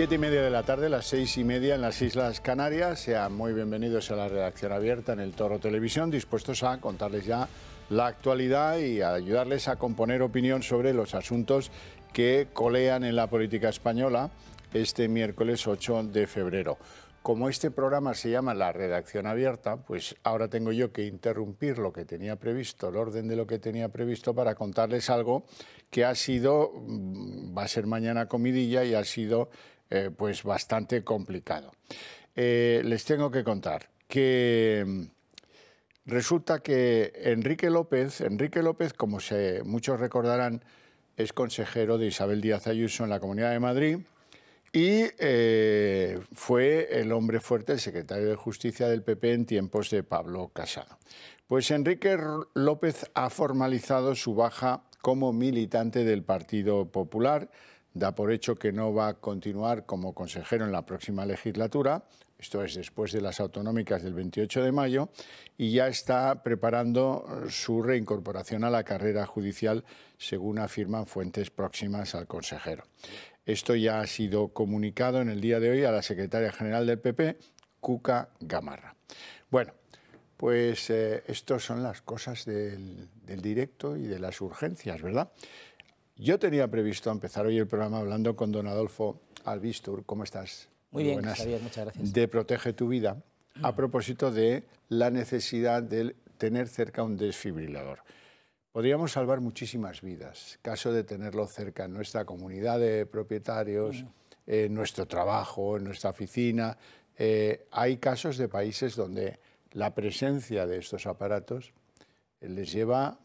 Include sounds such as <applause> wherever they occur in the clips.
Siete y media de la tarde, las seis y media en las Islas Canarias. Sean muy bienvenidos a la redacción abierta en el Toro Televisión, dispuestos a contarles ya la actualidad y a ayudarles a componer opinión sobre los asuntos que colean en la política española este miércoles 8 de febrero. Como este programa se llama La Redacción Abierta, pues ahora tengo yo que interrumpir lo que tenía previsto, el orden de lo que tenía previsto para contarles algo que ha sido, mm, va a ser mañana comidilla y ha sido eh, pues bastante complicado. Eh, les tengo que contar que mm, resulta que Enrique López, Enrique López, como muchos recordarán, es consejero de Isabel Díaz Ayuso en la Comunidad de Madrid y eh, fue el hombre fuerte, el secretario de Justicia del PP en tiempos de Pablo Casado. Pues Enrique López ha formalizado su baja como militante del Partido Popular da por hecho que no va a continuar como consejero en la próxima legislatura, esto es después de las autonómicas del 28 de mayo, y ya está preparando su reincorporación a la carrera judicial, según afirman fuentes próximas al consejero. Esto ya ha sido comunicado en el día de hoy a la secretaria general del PP, Cuca Gamarra. Bueno, pues eh, estos estas son las cosas del directo y de las urgencias, ¿verdad? Yo tenía previsto empezar hoy el programa hablando con don Adolfo Albistur. ¿Cómo estás? Muy, bien, muchas gracias. De Protege tu Vida, a mm. propósito de la necesidad de tener cerca un desfibrilador. Podríamos salvar muchísimas vidas, caso de tenerlo cerca en nuestra comunidad de propietarios, mm. en nuestro trabajo, en nuestra oficina. Eh, hay casos de países donde la presencia de estos aparatos eh, les lleva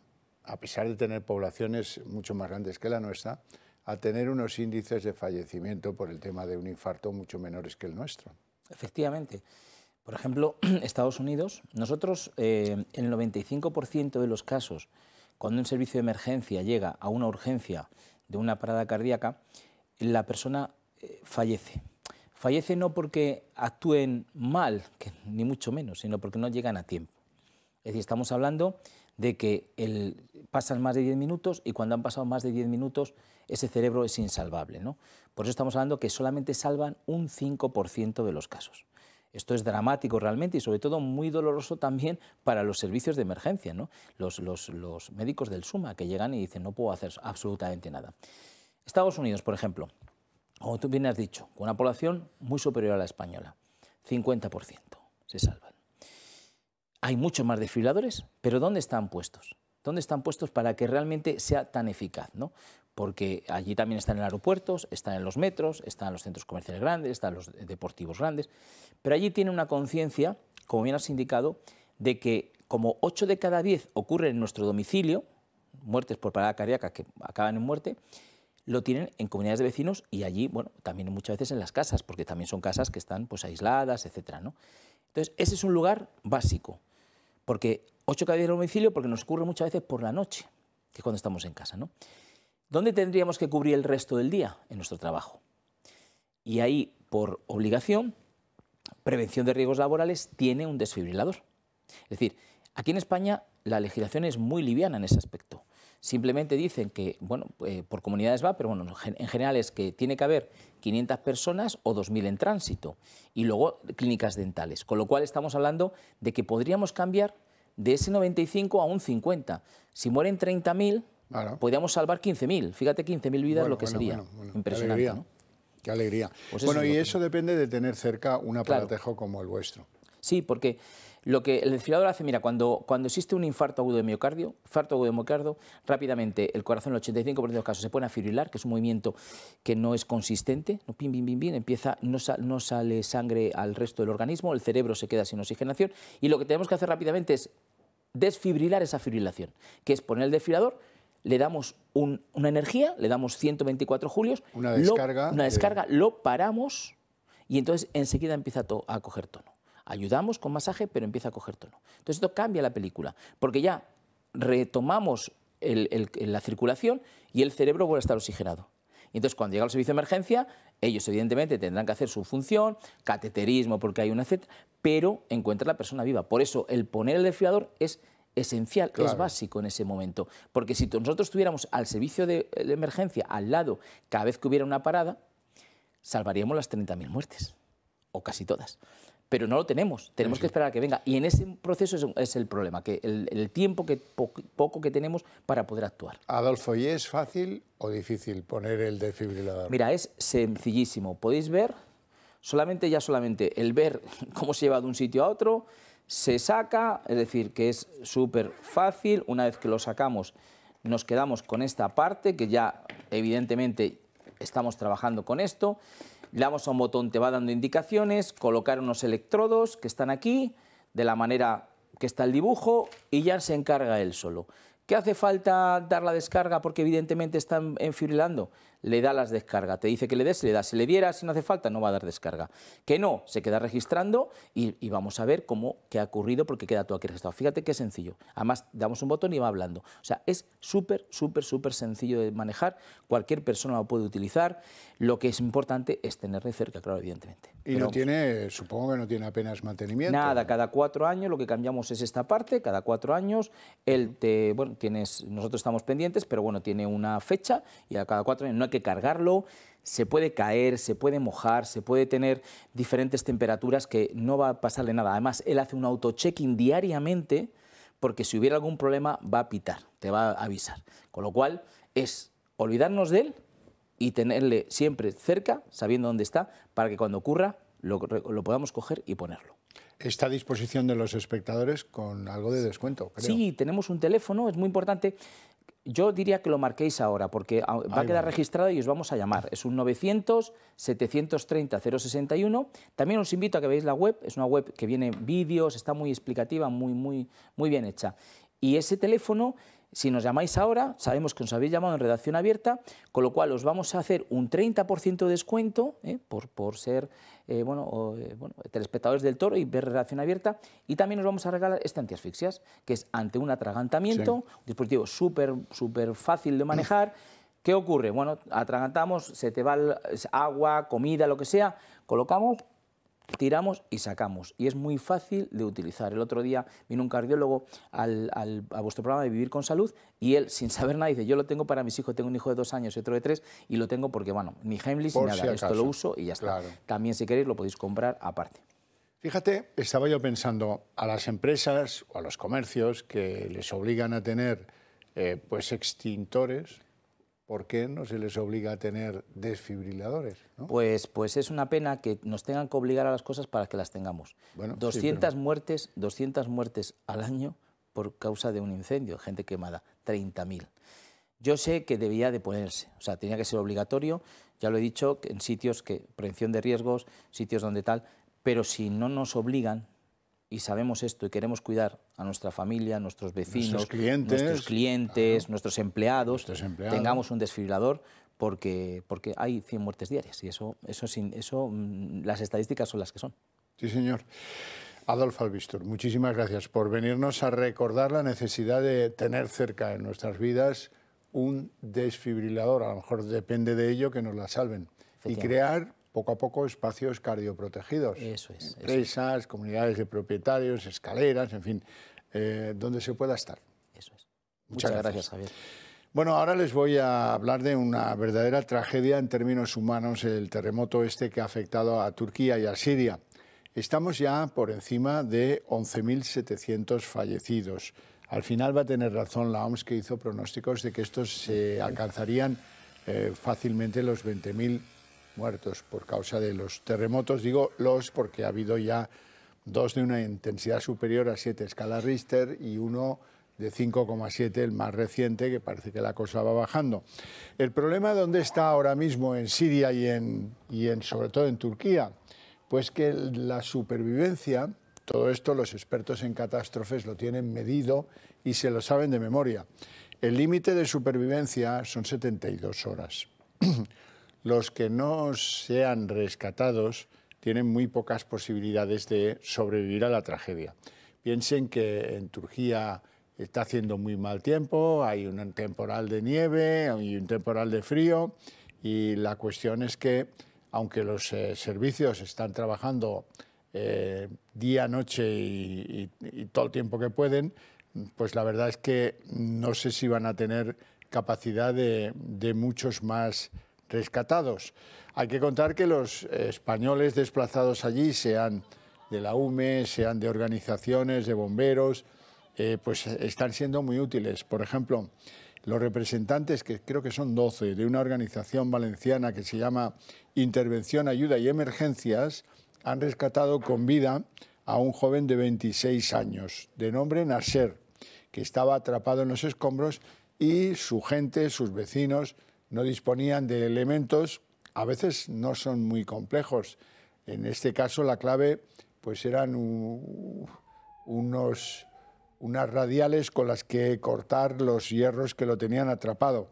a pesar de tener poblaciones mucho más grandes que la nuestra, a tener unos índices de fallecimiento por el tema de un infarto mucho menores que el nuestro. Efectivamente. Por ejemplo, <clears throat> Estados Unidos, nosotros en eh, el 95% de los casos, cuando un servicio de emergencia llega a una urgencia de una parada cardíaca, la persona eh, fallece. Fallece no porque actúen mal, ni mucho menos, sino porque no llegan a tiempo. Es decir, estamos hablando de que el pasan más de 10 minutos y cuando han pasado más de 10 minutos ese cerebro es insalvable. ¿no? Por eso estamos hablando que solamente salvan un 5% de los casos. Esto es dramático realmente y sobre todo muy doloroso también para los servicios de emergencia, ¿no? los, médicos del SUMA que llegan y dicen no puedo hacer absolutamente nada. Estados Unidos, por ejemplo, como tú bien has dicho, con una población muy superior a la española, 50% se salvan. Hay muchos más desfibriladores, pero ¿dónde están puestos? dónde están puestos para que realmente sea tan eficaz, ¿no? porque allí también están en aeropuertos, están en los metros, están en los centros comerciales grandes, están los deportivos grandes, pero allí tiene una conciencia, como bien has indicado, de que como 8 de cada 10 ocurren en nuestro domicilio, muertes por parada cardíaca que acaban en muerte, lo tienen en comunidades de vecinos y allí, bueno, también muchas veces en las casas, porque también son casas que están pues aisladas, etcétera, ¿no? Entonces, ese es un lugar básico. Porque ocho caballeros de domicilio porque nos ocurre muchas veces por la noche, que es cuando estamos en casa, ¿no? ¿Dónde tendríamos que cubrir el resto del día? En nuestro trabajo. Y ahí, por obligación, prevención de riesgos laborales tiene un desfibrilador. Es decir, aquí en España la legislación es muy liviana en ese aspecto. Simplemente dicen que, bueno, eh, por comunidades va, pero bueno, en general es que tiene que haber 500 personas o 2.000 en tránsito y luego clínicas dentales. Con lo cual estamos hablando de que podríamos cambiar de ese 95 a un 50. Si mueren 30.000, podríamos salvar 15.000. Fíjate, 15.000 vidas es lo que sería. Impresionante. Qué alegría. Pues bueno, y eso depende de tener cerca un aparatejo como el vuestro. Sí, porque lo que el desfilador hace, mira, cuando, cuando existe un infarto agudo de miocardio, infarto agudo de miocardio, rápidamente el corazón en el 85% de los casos se pone a fibrilar, que es un movimiento que no es consistente, no, pim, pim, pim, empieza, no, sale sangre al resto del organismo, el cerebro se queda sin oxigenación y lo que tenemos que hacer rápidamente es desfibrilar esa fibrilación, que es poner el desfibrilador, le damos una energía, le damos 124 julios, una descarga, lo, una descarga, lo paramos y entonces enseguida empieza a coger tono ayudamos con masaje, pero empieza a coger tono. Entonces esto cambia la película, porque ya retomamos la circulación y el cerebro vuelve a estar oxigenado. Y entonces cuando llega el servicio de emergencia, ellos evidentemente tendrán que hacer su función, cateterismo porque hay una etcétera, pero encuentra la persona viva. Por eso el poner el desfriador es esencial, es básico en ese momento. Porque si nosotros tuviéramos al servicio de emergencia al lado cada vez que hubiera una parada, salvaríamos las 30.000 muertes, o casi todas pero no lo tenemos, tenemos que esperar a que venga. Y en ese proceso es, el problema, que el, tiempo que poco que tenemos para poder actuar. Adolfo, ¿y es fácil o difícil poner el desfibrilador? Mira, es sencillísimo. Podéis ver, solamente ya solamente el ver <laughs> cómo se lleva de un sitio a otro, se saca, es decir, que es súper fácil. Una vez que lo sacamos, nos quedamos con esta parte, que ya evidentemente estamos trabajando con esto. Le damos a un botón, te va dando indicaciones, colocar unos electrodos que están aquí, de la manera que está el dibujo, y ya se encarga él solo. ¿Qué hace falta dar la descarga porque evidentemente están enfibrilando? le da las descargas. Te dice que le des, le da. Si le diera, si no hace falta, no va a dar descarga. Que no, se queda registrando y, vamos a ver cómo, qué ha ocurrido, porque queda todo aquí registrado. Fíjate qué sencillo. Además, damos un botón y va hablando. O sea, es súper, súper, súper sencillo de manejar. Cualquier persona lo puede utilizar. Lo que es importante es de cerca, claro, evidentemente. Y no tiene, supongo que no tiene apenas mantenimiento. Nada, cada cuatro años lo que cambiamos es esta parte, cada cuatro años bueno, tienes, nosotros estamos pendientes, pero bueno, tiene una fecha y a cada cuatro años no hay cargarlo, se puede caer, se puede mojar, se puede tener diferentes temperaturas que no va a pasarle nada. Además, él hace un auto-checking diariamente porque si hubiera algún problema va a pitar, te va a avisar. Con lo cual es olvidarnos de él y tenerle siempre cerca, sabiendo dónde está, para que cuando ocurra lo, lo podamos coger y ponerlo está a disposición de los espectadores con algo de descuento. Creo. Sí, tenemos un teléfono, es muy importante. Yo diría que lo marquéis ahora, porque va a quedar registrado y os vamos a llamar. Es un 900-730-061. También os invito a que veáis la web. Es una web que viene vídeos, está muy explicativa, muy, muy, muy bien hecha. Y ese teléfono si nos llamáis ahora, sabemos que os habéis llamado en redacción abierta, con lo cual os vamos a hacer un 30% de descuento ¿eh? por, por, ser eh, eh, bueno, telespectadores del toro y ver redacción abierta. Y también os vamos a regalar este antiasfixias, que es ante un atragantamiento, un dispositivo súper súper fácil de manejar. Mm. ¿Qué ocurre? Bueno, atragantamos, se te va el, agua, comida, lo que sea, colocamos tiramos y sacamos. Y es muy fácil de utilizar. El otro día vino un cardiólogo a vuestro programa de Vivir con Salud y él, sin saber nada, dice, yo lo tengo para mis hijos, tengo un hijo de dos años y otro de tres, y lo tengo porque, bueno, ni Heimlich ni nada, esto lo uso y ya está. También, si queréis, lo podéis comprar aparte. Fíjate, estaba yo pensando a las empresas o a los comercios que les obligan a tener eh, pues extintores ¿por qué no se les obliga a tener desfibriladores? Pues, pues es una pena que nos tengan que obligar a las cosas para que las tengamos. Bueno, 200, muertes, 200 muertes al año por causa de un incendio, gente quemada, 30.000. Yo sé que debía de ponerse, o sea, tenía que ser obligatorio, ya lo he dicho, en sitios que, prevención de riesgos, sitios donde tal, pero si no nos obligan, y sabemos esto y queremos cuidar a nuestra familia, a nuestros vecinos, nuestros clientes, nuestros, clientes, a nuestros, empleados, tengamos un desfibrilador porque, porque hay 100 muertes diarias y eso, eso, sin, eso mm, las estadísticas son las que son. Sí, señor. Adolfo Albistur, muchísimas gracias por venirnos a recordar la necesidad de tener cerca en nuestras vidas un desfibrilador. A lo mejor depende de ello que nos la salven. Y crear poco a poco espacios cardioprotegidos. Eso es. Empresas, comunidades de propietarios, escaleras, en fin, eh, donde se pueda estar. Eso es. Muchas, gracias, Javier. Bueno, ahora les voy a hablar de una verdadera tragedia en términos humanos, el terremoto este que ha afectado a Turquía y a Siria. Estamos ya por encima de 11.700 fallecidos. Al final va a tener razón la OMS que hizo pronósticos de que estos se alcanzarían eh, fácilmente los 20.000 muertos por causa de los terremotos. Digo los porque ha habido ya dos de una intensidad superior a 7 escala Richter y uno de 5,7, el más reciente, que parece que la cosa va bajando. El problema dónde está ahora mismo en Siria y, en, y en, sobre todo en Turquía, pues que la supervivencia, todo esto los expertos en catástrofes lo tienen medido y se lo saben de memoria. El límite de supervivencia son 72 horas. <clears throat> los que no sean rescatados tienen muy pocas posibilidades de sobrevivir a la tragedia. Piensen que en Turquía está haciendo muy mal tiempo, hay un temporal de nieve, hay un temporal de frío y la cuestión es que aunque los eh, servicios están trabajando eh, día, noche y, todo el tiempo que pueden, pues la verdad es que no sé si van a tener capacidad de muchos más rescatados. Hay que contar que los españoles desplazados allí, sean de la UME, sean de organizaciones, de bomberos, eh, pues están siendo muy útiles. Por ejemplo, los representantes, que creo que son 12, de una organización valenciana que se llama Intervención, Ayuda y Emergencias, han rescatado con vida a un joven de 26 años, de nombre Nasser, que estaba atrapado en los escombros y su gente, sus vecinos, no disponían de elementos, a veces no son muy complejos. En este caso la clave pues eran unos, unas radiales con las que cortar los hierros que lo tenían atrapado.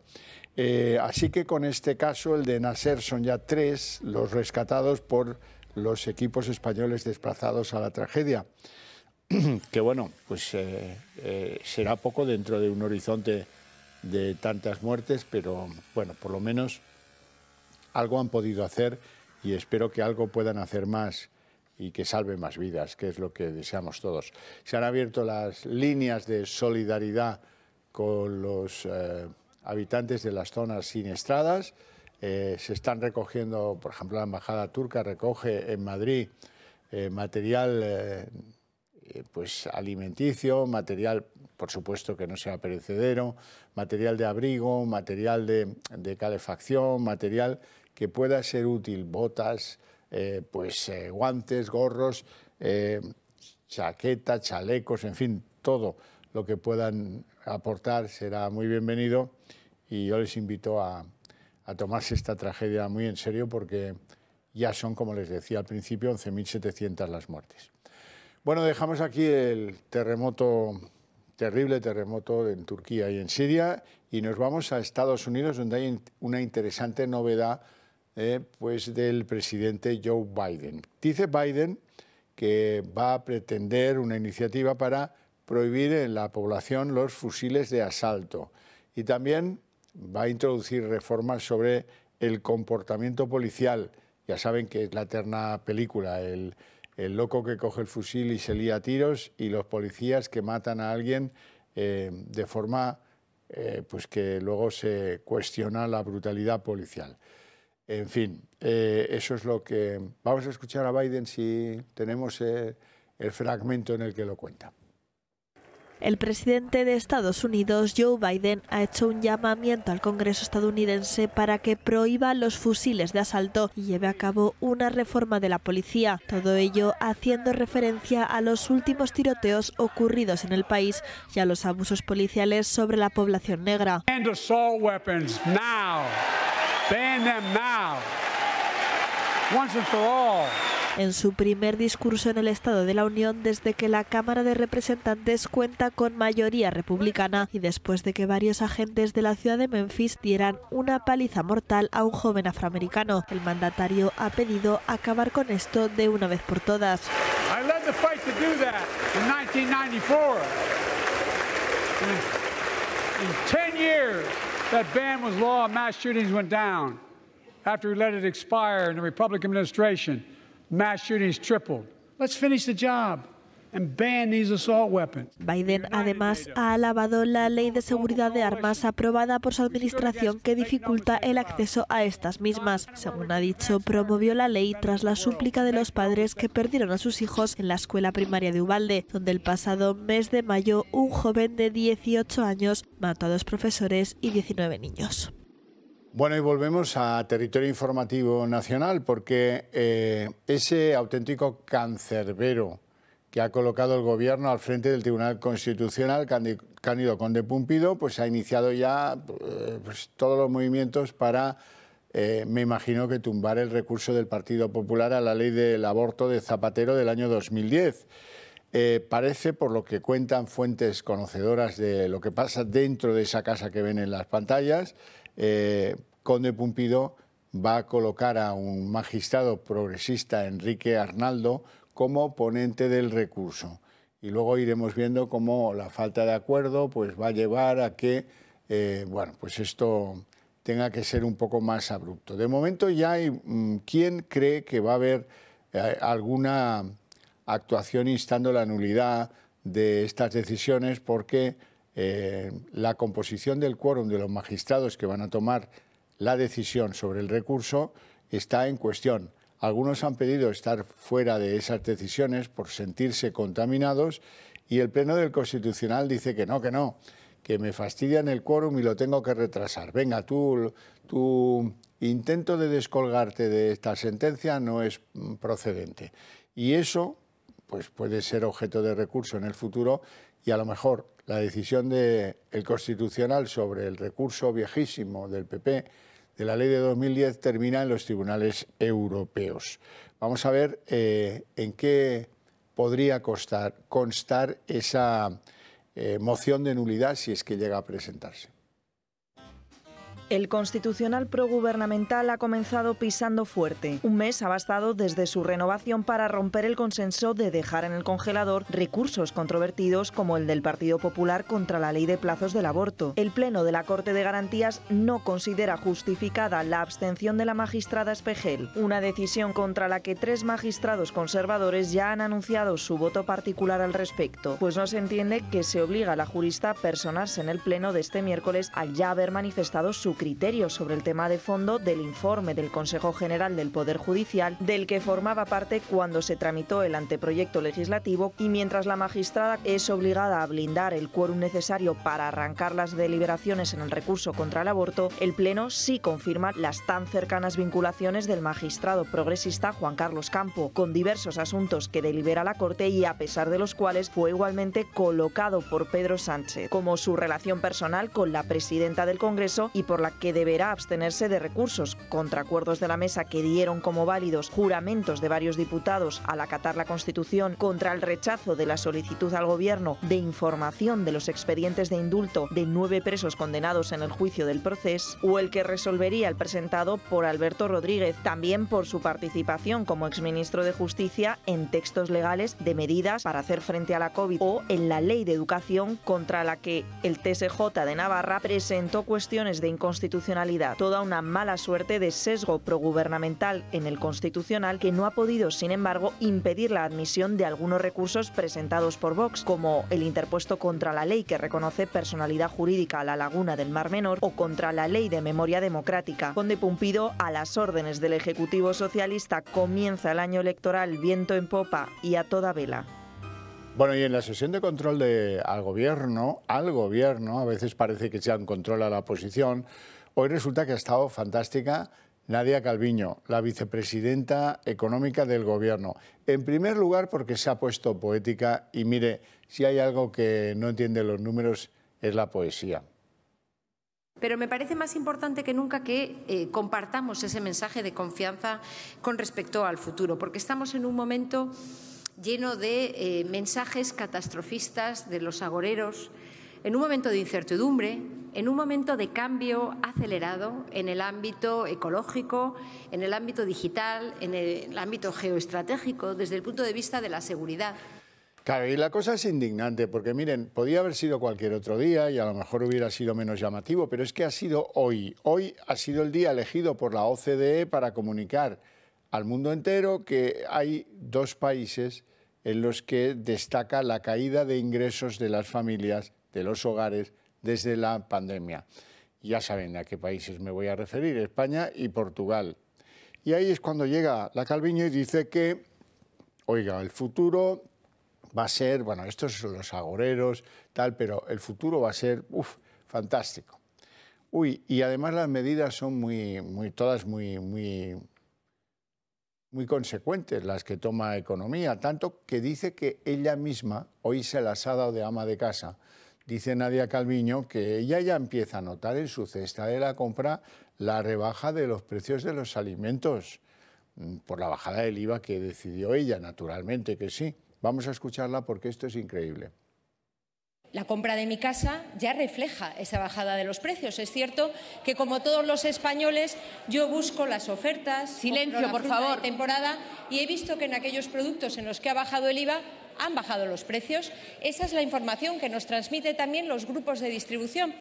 Eh, así que con este caso, el de Nasser, son ya tres los rescatados por los equipos españoles desplazados a la tragedia. <clears throat> que bueno, pues eh, eh, será poco dentro de un horizonte de tantas muertes, pero bueno, por lo menos algo han podido hacer y espero que algo puedan hacer más y que salve más vidas, que es lo que deseamos todos. Se han abierto las líneas de solidaridad con los eh, habitantes de las zonas siniestradas. estradas, eh, se están recogiendo, por ejemplo, la Embajada Turca recoge en Madrid eh, material pues alimenticio, material por supuesto que no sea perecedero, material de abrigo, material de, calefacción, material que pueda ser útil, botas, eh, pues eh, guantes, gorros, eh, chaqueta, chalecos, en fin, todo lo que puedan aportar será muy bienvenido y yo les invito a, a tomarse esta tragedia muy en serio porque ya son, como les decía al principio, 11.700 las muertes. Bueno, dejamos aquí el terremoto terrible terremoto en Turquía y en Siria, y nos vamos a Estados Unidos, donde hay una interesante novedad eh, pues del presidente Joe Biden. Dice Biden que va a pretender una iniciativa para prohibir en la población los fusiles de asalto y también va a introducir reformas sobre el comportamiento policial. Ya saben que es la eterna película, el, el loco que coge el fusil y se lía a tiros y los policías que matan a alguien eh, de forma eh, pues que luego se cuestiona la brutalidad policial. En fin, eh, eso es lo que... Vamos a escuchar a Biden si tenemos el fragmento en el que lo cuenta. El presidente de Estados Unidos, Joe Biden, ha hecho un llamamiento al Congreso estadounidense para que prohíba los fusiles de asalto y lleve a cabo una reforma de la policía. Todo ello haciendo referencia a los últimos tiroteos ocurridos en el país y a los abusos policiales sobre la población negra en su primer discurso en el Estado de la Unión desde que la Cámara de Representantes cuenta con mayoría republicana y después de que varios agentes de la ciudad de Memphis dieran una paliza mortal a un joven afroamericano. El mandatario ha pedido acabar con esto de una vez por todas. after we let it expire in the Republican administration. Let's finish the job. Biden además ha alabado la ley de seguridad de armas aprobada por su administración que dificulta el acceso a estas mismas. Según ha dicho, promovió la ley tras la súplica de los padres que perdieron a sus hijos en la escuela primaria de Ubalde, donde el pasado mes de mayo un joven de 18 años mató a dos profesores y 19 niños. Bueno, y volvemos a territorio informativo nacional, porque eh, ese auténtico cancerbero que ha colocado el Gobierno al frente del Tribunal Constitucional, Cándido Conde Pumpido, pues ha iniciado ya eh, pues, todos los movimientos para, eh, me imagino que tumbar el recurso del Partido Popular a la ley del aborto de Zapatero del año 2010. parece, por lo que cuentan fuentes conocedoras de lo que pasa dentro de esa casa que ven en las pantallas, eh, Conde Pumpido va a colocar a un magistrado progresista, Enrique Arnaldo, como ponente del recurso. Y luego iremos viendo cómo la falta de acuerdo pues, va a llevar a que eh, bueno, pues esto tenga que ser un poco más abrupto. De momento ya hay mm, quien cree que va a haber eh, alguna actuación instando la nulidad de estas decisiones porque eh, la composición del quórum de los magistrados que van a tomar la decisión sobre el recurso está en cuestión. Algunos han pedido estar fuera de esas decisiones por sentirse contaminados y el Pleno del Constitucional dice que no, que no, que me fastidian el quórum y lo tengo que retrasar. Venga, tu intento de descolgarte de esta sentencia no es mm, procedente. Y eso pues puede ser objeto de recurso en el futuro y a lo mejor la decisión del Constitucional sobre el recurso viejísimo del PP de la ley de 2010 termina en los tribunales europeos. Vamos a ver eh, en qué podría constar, constar esa eh, moción de nulidad si es que llega a presentarse. El constitucional progubernamental ha comenzado pisando fuerte. Un mes ha bastado desde su renovación para romper el consenso de dejar en el congelador recursos controvertidos como el del Partido Popular contra la ley de plazos del aborto. El Pleno de la Corte de Garantías no considera justificada la abstención de la magistrada Espejel, una decisión contra la que tres magistrados conservadores ya han anunciado su voto particular al respecto, pues no se entiende que se obliga a la jurista a personarse en el Pleno de este miércoles al ya haber manifestado su criterios sobre el tema de fondo del informe del Consejo General del Poder Judicial, del que formaba parte cuando se tramitó el anteproyecto legislativo y mientras la magistrada es obligada a blindar el quórum necesario para arrancar las deliberaciones en el recurso contra el aborto, el Pleno sí confirma las tan cercanas vinculaciones del magistrado progresista Juan Carlos Campo con diversos asuntos que delibera la Corte y a pesar de los cuales fue igualmente colocado por Pedro Sánchez, como su relación personal con la presidenta del Congreso y por la que deberá abstenerse de recursos contra acuerdos de la mesa que dieron como válidos juramentos de varios diputados al acatar la Constitución contra el rechazo de la solicitud al Gobierno de información de los expedientes de indulto de nueve presos condenados en el juicio del proceso, o el que resolvería el presentado por Alberto Rodríguez, también por su participación como exministro de Justicia en textos legales de medidas para hacer frente a la COVID o en la Ley de Educación contra la que el TSJ de Navarra presentó cuestiones de inconstitucionalidad constitucionalidad. Toda una mala suerte de sesgo progubernamental en el Constitucional que no ha podido, sin embargo, impedir la admisión de algunos recursos presentados por Vox, como el interpuesto contra la ley que reconoce personalidad jurídica a la laguna del Mar Menor o contra la ley de memoria democrática. Conde Pumpido, a las órdenes del Ejecutivo Socialista, comienza el año electoral viento en popa y a toda vela. Bueno, y en la sesión de control de, al gobierno, al gobierno, a veces parece que se controla la oposición, hoy resulta que ha estado fantástica Nadia Calviño, la vicepresidenta económica del gobierno. En primer lugar, porque se ha puesto poética y mire, si hay algo que no entiende los números es la poesía. Pero me parece más importante que nunca que eh, compartamos ese mensaje de confianza con respecto al futuro, porque estamos en un momento lleno de eh, mensajes catastrofistas de los agoreros, en un momento de incertidumbre, en un momento de cambio acelerado en el ámbito ecológico, en el ámbito digital, en el ámbito geoestratégico, desde el punto de vista de la seguridad. Claro, y la cosa es indignante, porque miren, podía haber sido cualquier otro día y a lo mejor hubiera sido menos llamativo, pero es que ha sido hoy. Hoy ha sido el día elegido por la OCDE para comunicar al mundo entero que hay dos países en los que destaca la caída de ingresos de las familias, de los hogares, desde la pandemia. Ya saben a qué países me voy a referir, España y Portugal. Y ahí es cuando llega la Calviño y dice que, oiga, el futuro va a ser, bueno, estos son los agoreros, tal, pero el futuro va a ser, uff, fantástico. Uy, y además las medidas son muy, muy todas muy, muy, muy consecuentes las que toma economía, tanto que dice que ella misma hoy se las ha dado de ama de casa. Dice Nadia Calviño que ella ya empieza a notar en su cesta de la compra la rebaja de los precios de los alimentos mm, por la bajada del IVA que decidió ella, naturalmente que sí. Vamos a escucharla porque esto es increíble. La compra de mi casa ya refleja esa bajada de los precios. Es cierto que, como todos los españoles, yo busco las ofertas. Silencio, por favor. temporada y he visto que en aquellos productos en los que ha bajado el IVA han bajado los precios. Esa es la información que nos transmite también los grupos de distribución.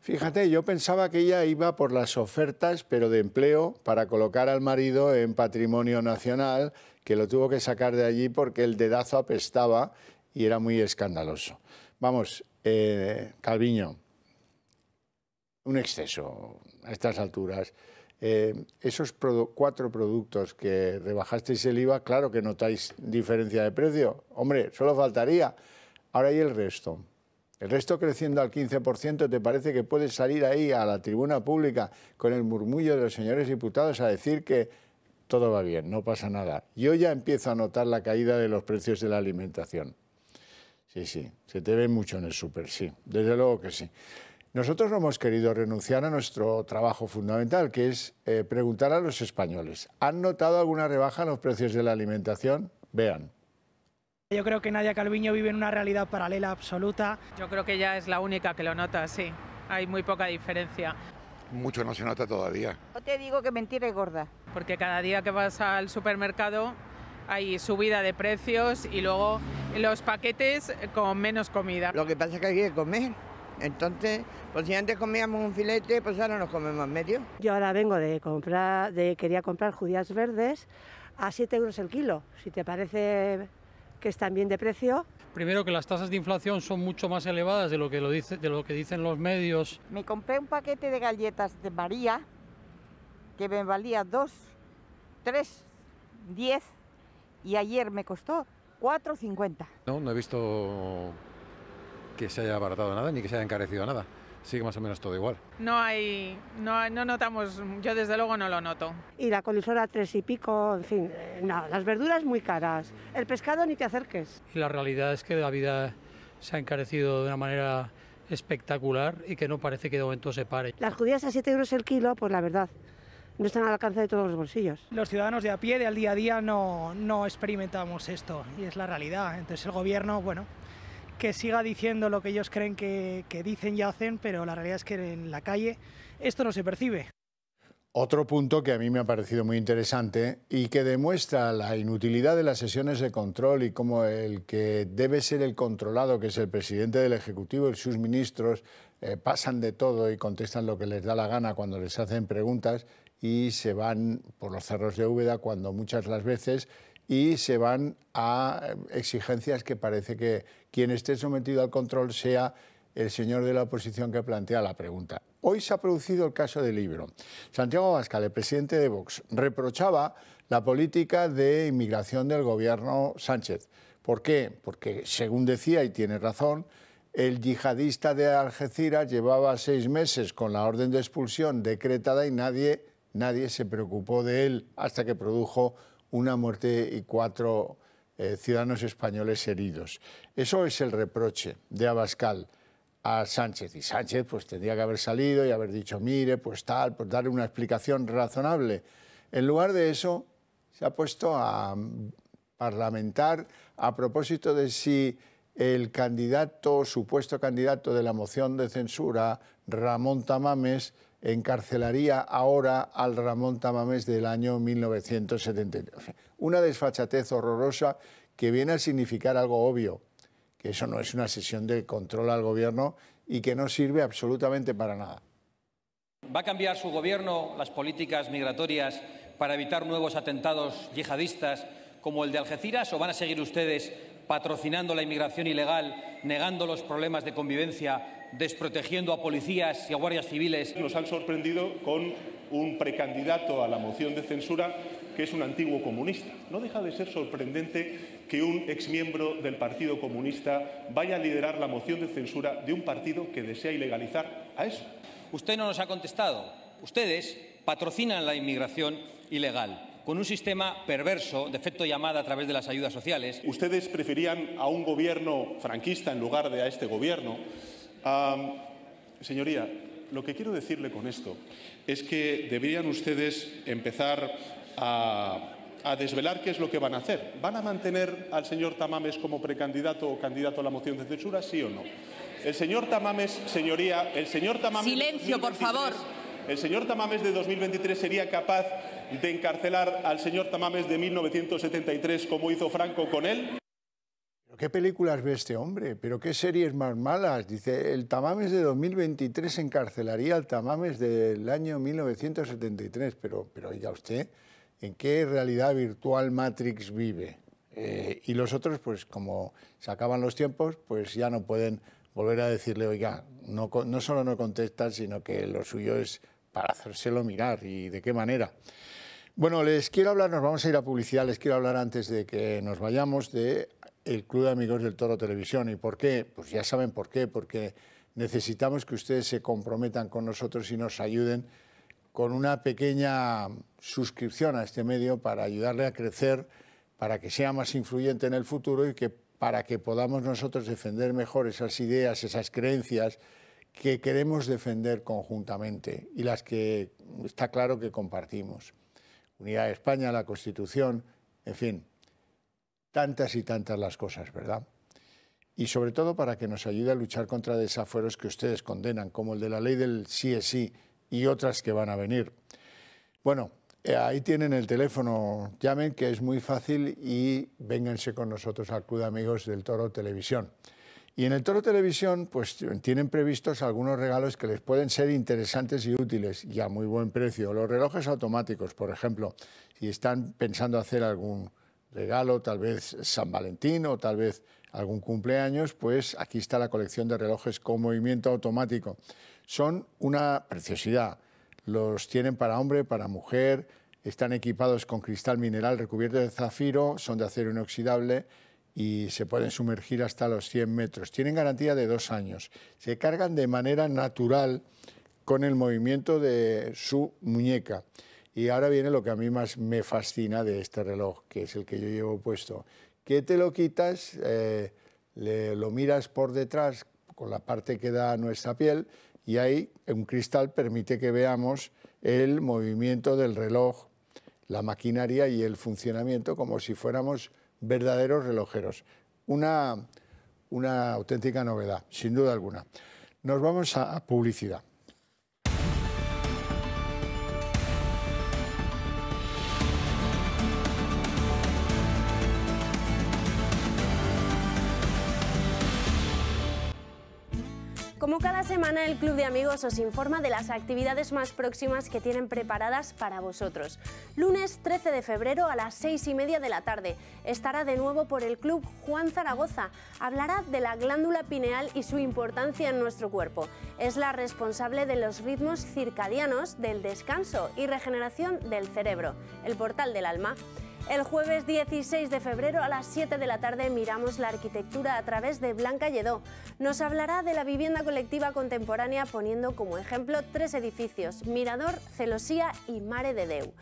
Fíjate, yo pensaba que ella iba por las ofertas, pero de empleo, para colocar al marido en patrimonio nacional, que lo tuvo que sacar de allí porque el dedazo apestaba y era muy escandaloso. Vamos, eh, Calviño, un exceso a estas alturas. Eh, esos cuatro productos que rebajasteis el IVA, claro que notáis diferencia de precio. Hombre, solo faltaría. Ahora y el resto. El resto creciendo al 15%, ¿te parece que puedes salir ahí a la tribuna pública con el murmullo de los señores diputados a decir que todo va bien, no pasa nada? Yo ya empiezo a notar la caída de los precios de la alimentación. Sí, sí, se te ve mucho en el súper, sí, desde luego que sí. Nosotros no hemos querido renunciar a nuestro trabajo fundamental, que es eh, preguntar a los españoles, ¿han notado alguna rebaja en los precios de la alimentación? Vean. Yo creo que Nadia Calviño vive en una realidad paralela absoluta. Yo creo que ella es la única que lo nota, sí. Hay muy poca diferencia. Mucho no se nota todavía. No te digo que mentira gorda. Porque cada día que vas al supermercado hay subida de precios y luego los paquetes con menos comida. Lo que pasa es que hay que comer. Entonces, pues si antes comíamos un filete, pues ahora nos comemos medio. Yo ahora vengo de comprar, de quería comprar judías verdes a 7 euros el kilo. Si te parece que están bien de precio. Primero que las tasas de inflación son mucho más elevadas de lo que lo dice, de lo que dicen los medios. Me compré un paquete de galletas de María que me valía 2, 3, 10 y ayer me costó 4,50. No, no he visto que se haya abaratado nada ni que se haya encarecido nada. Sigue más o menos todo igual. No hay, no, notamos, yo desde luego no lo noto. Y la colisora tres y pico, en fin, eh, nada. las verduras muy caras, el pescado ni te acerques. Y la realidad es que la vida se ha encarecido de una manera espectacular y que no parece que de momento se pare. Las judías a 7 euros el kilo, pues la verdad, no están al alcance de todos los bolsillos. Los ciudadanos de a pie, de al día a día, no, experimentamos esto y es la realidad. Entonces el gobierno, bueno, que siga diciendo lo que ellos creen que, dicen y hacen, pero la realidad es que en la calle esto no se percibe. Otro punto que a mí me ha parecido muy interesante y que demuestra la inutilidad de las sesiones de control y cómo el que debe ser el controlado, que es el presidente del Ejecutivo y sus ministros, eh, pasan de todo y contestan lo que les da la gana cuando les hacen preguntas y se van por los cerros de Úbeda cuando muchas las veces y se van a exigencias que parece que quien esté sometido al control sea el señor de la oposición que plantea la pregunta. Hoy se ha producido el caso del libro. Santiago Vázquez, el presidente de Vox, reprochaba la política de inmigración del gobierno Sánchez. ¿Por qué? Porque, según decía, y tiene razón, el yihadista de Algeciras llevaba seis meses con la orden de expulsión decretada y nadie nadie se preocupó de él hasta que produjo una muerte y cuatro eh, ciudadanos españoles heridos. Eso es el reproche de Abascal a Sánchez. Y Sánchez pues, tendría que haber salido y haber dicho, mire, pues tal, pues darle una explicación razonable. En lugar de eso, se ha puesto a parlamentar a propósito de si el candidato, supuesto candidato de la moción de censura, Ramón Tamames, encarcelaría ahora al Ramón Tamames del año 1979. Una desfachatez horrorosa que viene a significar algo obvio, que eso no es una sesión de control al gobierno y que no sirve absolutamente para nada. ¿Va a cambiar su gobierno las políticas migratorias para evitar nuevos atentados yihadistas como el de Algeciras o van a seguir ustedes patrocinando la inmigración ilegal, negando los problemas de convivencia desprotegiendo a policías y a guardias civiles. Nos han sorprendido con un precandidato a la moción de censura que es un antiguo comunista. No deja de ser sorprendente que un exmiembro del Partido Comunista vaya a liderar la moción de censura de un partido que desea ilegalizar a eso. Usted no nos ha contestado. Ustedes patrocinan la inmigración ilegal con un sistema perverso de efecto llamada a través de las ayudas sociales. Ustedes preferían a un gobierno franquista en lugar de a este gobierno señoría, lo que quiero decirle con esto es que deberían ustedes empezar a, desvelar qué es lo que van a hacer. ¿Van a mantener al señor Tamames como precandidato o candidato a la moción de censura, sí o no? El señor Tamames, señoría, el señor Tamames... Silencio, por favor. El señor Tamames de 2023 sería capaz de encarcelar al señor Tamames de 1973 como hizo Franco con él. ¿Qué películas ve este hombre? ¿Pero qué series más malas? Dice, el Tamames de 2023 encarcelaría al Tamames del año 1973. Pero, pero oiga usted, ¿en qué realidad virtual Matrix vive? Eh, y los otros, pues como se acaban los tiempos, pues ya no pueden volver a decirle, oiga, no, no solo no contestan, sino que lo suyo es para hacérselo mirar y de qué manera. Bueno, les quiero hablar, nos vamos a ir a publicidad, les quiero hablar antes de que nos vayamos de el Club de Amigos del Toro Televisión. ¿Y por qué? Pues ya saben por qué, porque necesitamos que ustedes se comprometan con nosotros y nos ayuden con una pequeña suscripción a este medio para ayudarle a crecer, para que sea más influyente en el futuro y que para que podamos nosotros defender mejor esas ideas, esas creencias que queremos defender conjuntamente y las que está claro que compartimos. Unidad de España, la Constitución, en fin, tantas y tantas las cosas, ¿verdad? Y sobre todo para que nos ayude a luchar contra desafueros que ustedes condenan, como el de la ley del sí es sí y otras que van a venir. Bueno, eh, ahí tienen el teléfono, llamen que es muy fácil y vénganse con nosotros al Club de Amigos del Toro Televisión. Y en el Toro Televisión, pues tienen previstos algunos regalos que les pueden ser interesantes y útiles y a muy buen precio. Los relojes automáticos, por ejemplo, si están pensando hacer algún regalo, tal vez San Valentín o tal vez algún cumpleaños, pues aquí está la colección de relojes con movimiento automático. Son una preciosidad. Los tienen para hombre, para mujer, están equipados con cristal mineral recubierto de zafiro, son de acero inoxidable y se pueden sumergir hasta los 100 metros. Tienen garantía de dos años. Se cargan de manera natural con el movimiento de su muñeca. Y ahora viene lo que a mí más me fascina de este reloj, que es el que yo llevo puesto. Que te lo quitas, eh, lo miras por detrás con la parte que da nuestra piel y ahí un cristal permite que veamos el movimiento del reloj, la maquinaria y el funcionamiento como si fuéramos verdaderos relojeros. una auténtica novedad, sin duda alguna. Nos vamos a publicidad. semana el Club de Amigos os informa de las actividades más próximas que tienen preparadas para vosotros. Lunes 13 de febrero a las 6 y media de la tarde estará de nuevo por el Club Juan Zaragoza. Hablará de la glándula pineal y su importancia en nuestro cuerpo. Es la responsable de los ritmos circadianos, del descanso y regeneración del cerebro, el portal del alma. El jueves 16 de febrero a las 7 de la tarde miramos la arquitectura a través de Blanca Lledó. Nos hablará de la vivienda colectiva contemporánea poniendo como ejemplo tres edificios, Mirador, Celosía y Mare de Deu.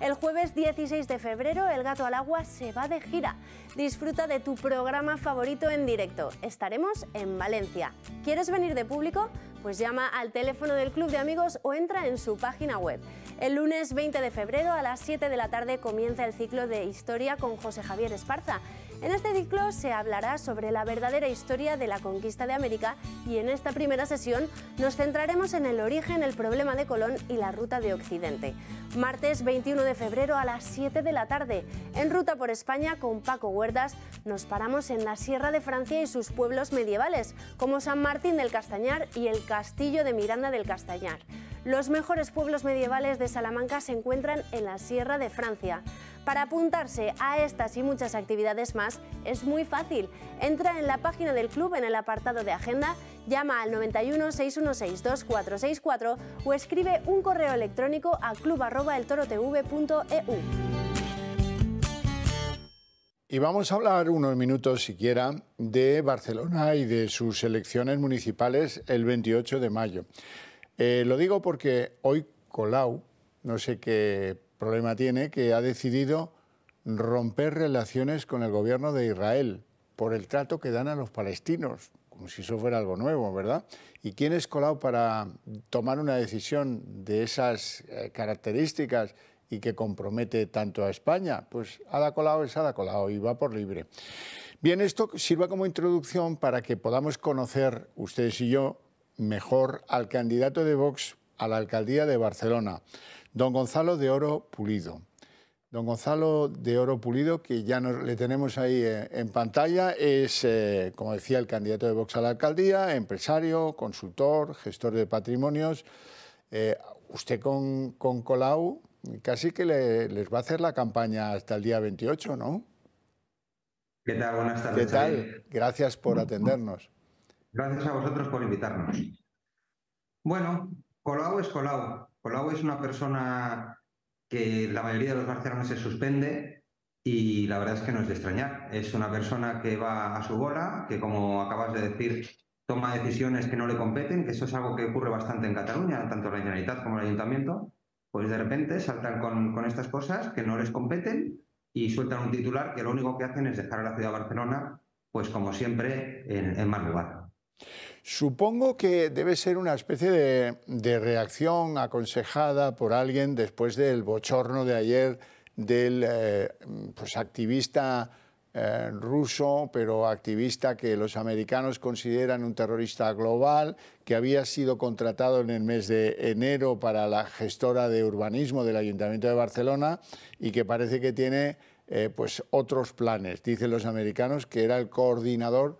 El jueves 16 de febrero, El Gato al Agua se va de gira. Disfruta de tu programa favorito en directo. Estaremos en Valencia. ¿Quieres venir de público? Pues llama al teléfono del Club de Amigos o entra en su página web. El lunes 20 de febrero a las 7 de la tarde comienza el ciclo de historia con José Javier Esparza. En este ciclo se hablará sobre la verdadera historia de la conquista de América y en esta primera sesión nos centraremos en el origen, el problema de Colón y la ruta de Occidente. Martes 21 de febrero a las 7 de la tarde, en Ruta por España con Paco Huerdas, nos paramos en la Sierra de Francia y sus pueblos medievales, como San Martín del Castañar y el Castillo de Miranda del Castañar. Los mejores pueblos medievales de Salamanca se encuentran en la Sierra de Francia. Para apuntarse a estas y muchas actividades más es muy fácil. Entra en la página del club en el apartado de agenda, llama al 91 616 2464 o escribe un correo electrónico a club@eltorotv.eu. Y vamos a hablar unos minutos siquiera de Barcelona y de sus elecciones municipales el 28 de mayo. Eh, lo digo porque hoy Colau, no sé qué Problema tiene que ha decidido romper relaciones con el gobierno de Israel por el trato que dan a los palestinos, como si eso fuera algo nuevo, ¿verdad? ¿Y quién es Colau para tomar una decisión de esas eh, características y que compromete tanto a España? Pues Ada Colau es Ada Colau y va por libre. Bien, esto sirva como introducción para que podamos conocer, ustedes y yo, mejor al candidato de Vox a la alcaldía de Barcelona. Don Gonzalo de Oro Pulido. Don Gonzalo de Oro Pulido, que ya le tenemos ahí eh, en pantalla, es, eh, como decía, el candidato de Vox a la alcaldía, empresario, consultor, gestor de patrimonios. Eh, usted con, con, Colau casi que les va a hacer la campaña hasta el día 28, ¿no? ¿Qué tal? tardes. ¿Qué tal? Gracias por atendernos. Gracias a vosotros por invitarnos. Bueno, Colau es Colau. Colau es una persona que la mayoría de los barcelones se suspende y la verdad es que no es de extrañar. Es una persona que va a su bola, que como acabas de decir, toma decisiones que no le competen, que eso es algo que ocurre bastante en Cataluña, tanto la Generalitat como el Ayuntamiento, pues de repente saltan con, estas cosas que no les competen y sueltan un titular que lo único que hacen es dejar a la ciudad de Barcelona, pues como siempre, en, en mal lugar. Supongo que debe ser una especie de, reacción aconsejada por alguien después del bochorno de ayer del eh, pues activista eh, ruso, pero activista que los americanos consideran un terrorista global, que había sido contratado en el mes de enero para la gestora de urbanismo del Ayuntamiento de Barcelona y que parece que tiene eh, pues otros planes. Dicen los americanos que era el coordinador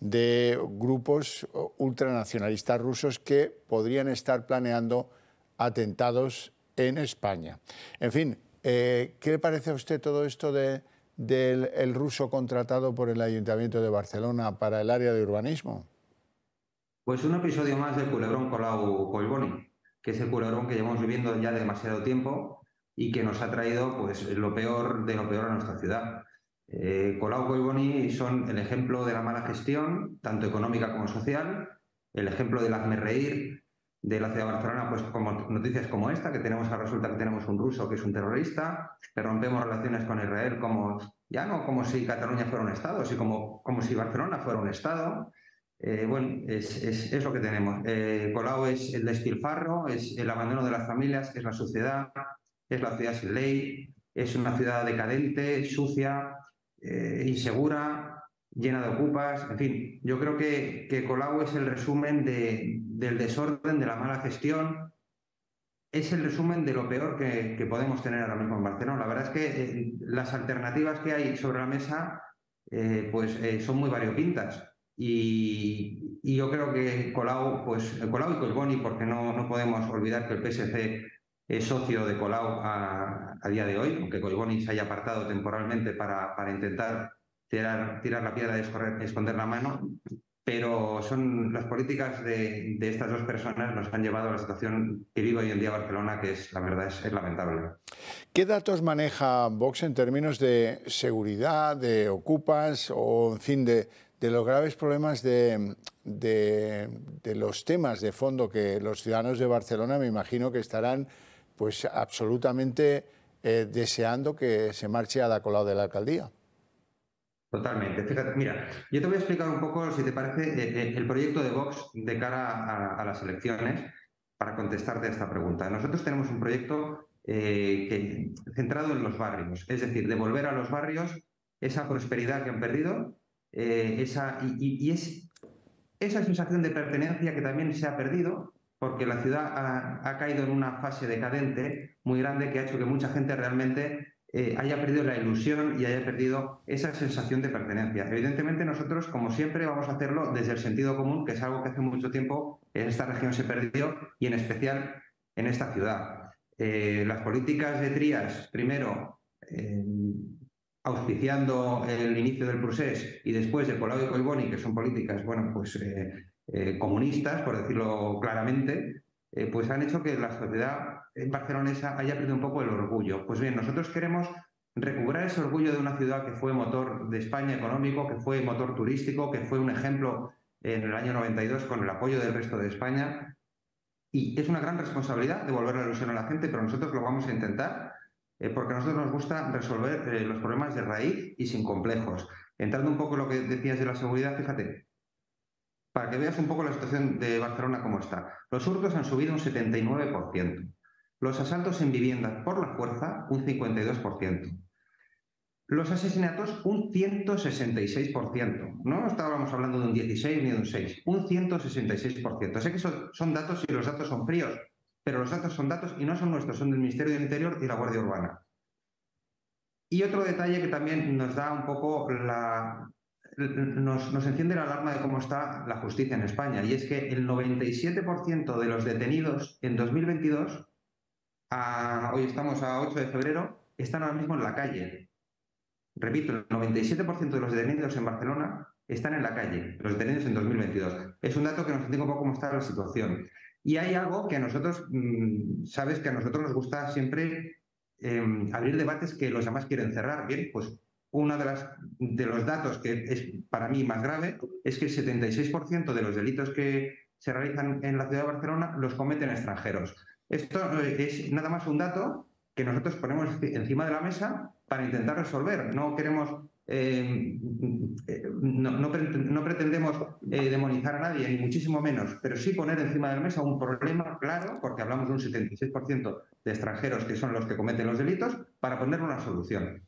de grupos eh, ultranacionalistas rusos que podrían estar planeando atentados en España. En fin, eh, ¿qué le parece a usted todo esto del ruso contratado por el Ayuntamiento de Barcelona para el área de urbanismo? Pues un episodio más del culebrón Colau Colboni, que es el culebrón que llevamos viviendo ya demasiado tiempo y que nos ha traído pues, lo peor de lo peor a nuestra ciudad. Eh, Colau y Boni son el ejemplo de la mala gestión, tanto económica como social, el ejemplo del hazme reír de la ciudad de Barcelona, pues como noticias como esta, que tenemos a resulta que tenemos un ruso que es un terrorista, que rompemos relaciones con Israel como, ya no como si Cataluña fuera un Estado, sino como, como si Barcelona fuera un Estado. Eh, bueno, es, es, lo que tenemos. Eh, Colau es el despilfarro, es el abandono de las familias, es la sociedad, es la ciudad sin ley, es una ciudad decadente, sucia, eh, insegura, llena de ocupas. En fin, yo creo que, Colau es el resumen del desorden, de la mala gestión. Es el resumen de lo peor que, podemos tener ahora mismo en Barcelona. La verdad es que eh, las alternativas que hay sobre la mesa eh, pues, son muy variopintas. Y, yo creo que Colau, pues, Colau y Colboni, porque no, podemos olvidar que el PSC es socio de Colau a, día de hoy, aunque Collboni se haya apartado temporalmente para, para intentar tirar, tirar, la piedra y esconder la mano, pero son las políticas de, de, estas dos personas nos han llevado a la situación que vive hoy en día Barcelona, que es la verdad es, lamentable. ¿Qué datos maneja Vox en términos de seguridad, de ocupas o, en fin, de, de los graves problemas de, de los temas de fondo que los ciudadanos de Barcelona me imagino que estarán pues absolutamente eh, deseando que se marche a la colado de la alcaldía. Totalmente. mira, yo te voy a explicar un poco, si te parece, eh, eh, el proyecto de Vox de cara a, las elecciones para contestarte a esta pregunta. Nosotros tenemos un proyecto centrado en los barrios, es decir, devolver a los barrios esa prosperidad que han perdido esa, y, esa sensación de pertenencia que también se ha perdido porque la ciudad ha, caído en una fase decadente muy grande que ha hecho que mucha gente realmente eh, haya perdido la ilusión y haya perdido esa sensación de pertenencia. Evidentemente nosotros, como siempre, vamos a hacerlo desde el sentido común, que es algo que hace mucho tiempo en eh, esta región se perdió y en especial en esta ciudad. Eh, las políticas de Trías, primero, auspiciando el inicio del procés y después de Colau y Colboni, que son políticas, bueno, pues eh, comunistas, por decirlo claramente, eh, pues han hecho que la sociedad barcelonesa haya perdido un poco el orgullo. Pues bien, nosotros queremos recuperar ese orgullo de una ciudad que fue motor de España económico, que fue motor turístico, que fue un ejemplo en el año 92 con el apoyo del resto de España. Y es una gran responsabilidad devolver la ilusión a la gente, pero nosotros lo vamos a intentar eh, porque a nosotros nos gusta resolver los problemas de raíz y sin complejos. Entrando un poco en lo que decías de la seguridad, fíjate, para que veas un poco la situación de Barcelona como está. Los hurtos han subido un 79%, los asaltos en viviendas por la fuerza un 52%, los asesinatos un 166%. No estábamos hablando de un 16 ni de un 6, un 166%. Sé que son, son datos y los datos son fríos, pero los datos son datos y no son nuestros, son del Ministerio del Interior y la Guardia Urbana. Y otro detalle que también nos da un poco la, nos, enciende la alarma de cómo está la justicia en España. Y es que el 97% de los detenidos en 2022, hoy estamos a 8 de febrero, están ahora mismo en la calle. Repito, el 97% de los detenidos en Barcelona están en la calle, los detenidos en 2022. Es un dato que nos indica un poco cómo está la situación. Y hay algo que a nosotros, mm, sabes que a nosotros nos gusta siempre em, abrir debates que los demás quieren cerrar. Bien, pues uno de, de los datos que es para mí más grave es que el 76% de los delitos que se realizan en la ciudad de Barcelona los cometen extranjeros. Esto eh, es nada más un dato que nosotros ponemos encima de la mesa para intentar resolver. No queremos, eh, no, pretendemos eh, demonizar a nadie, ni muchísimo menos, pero sí poner encima de la mesa un problema claro, porque hablamos de un 76% de extranjeros que son los que cometen los delitos, para poner una solución.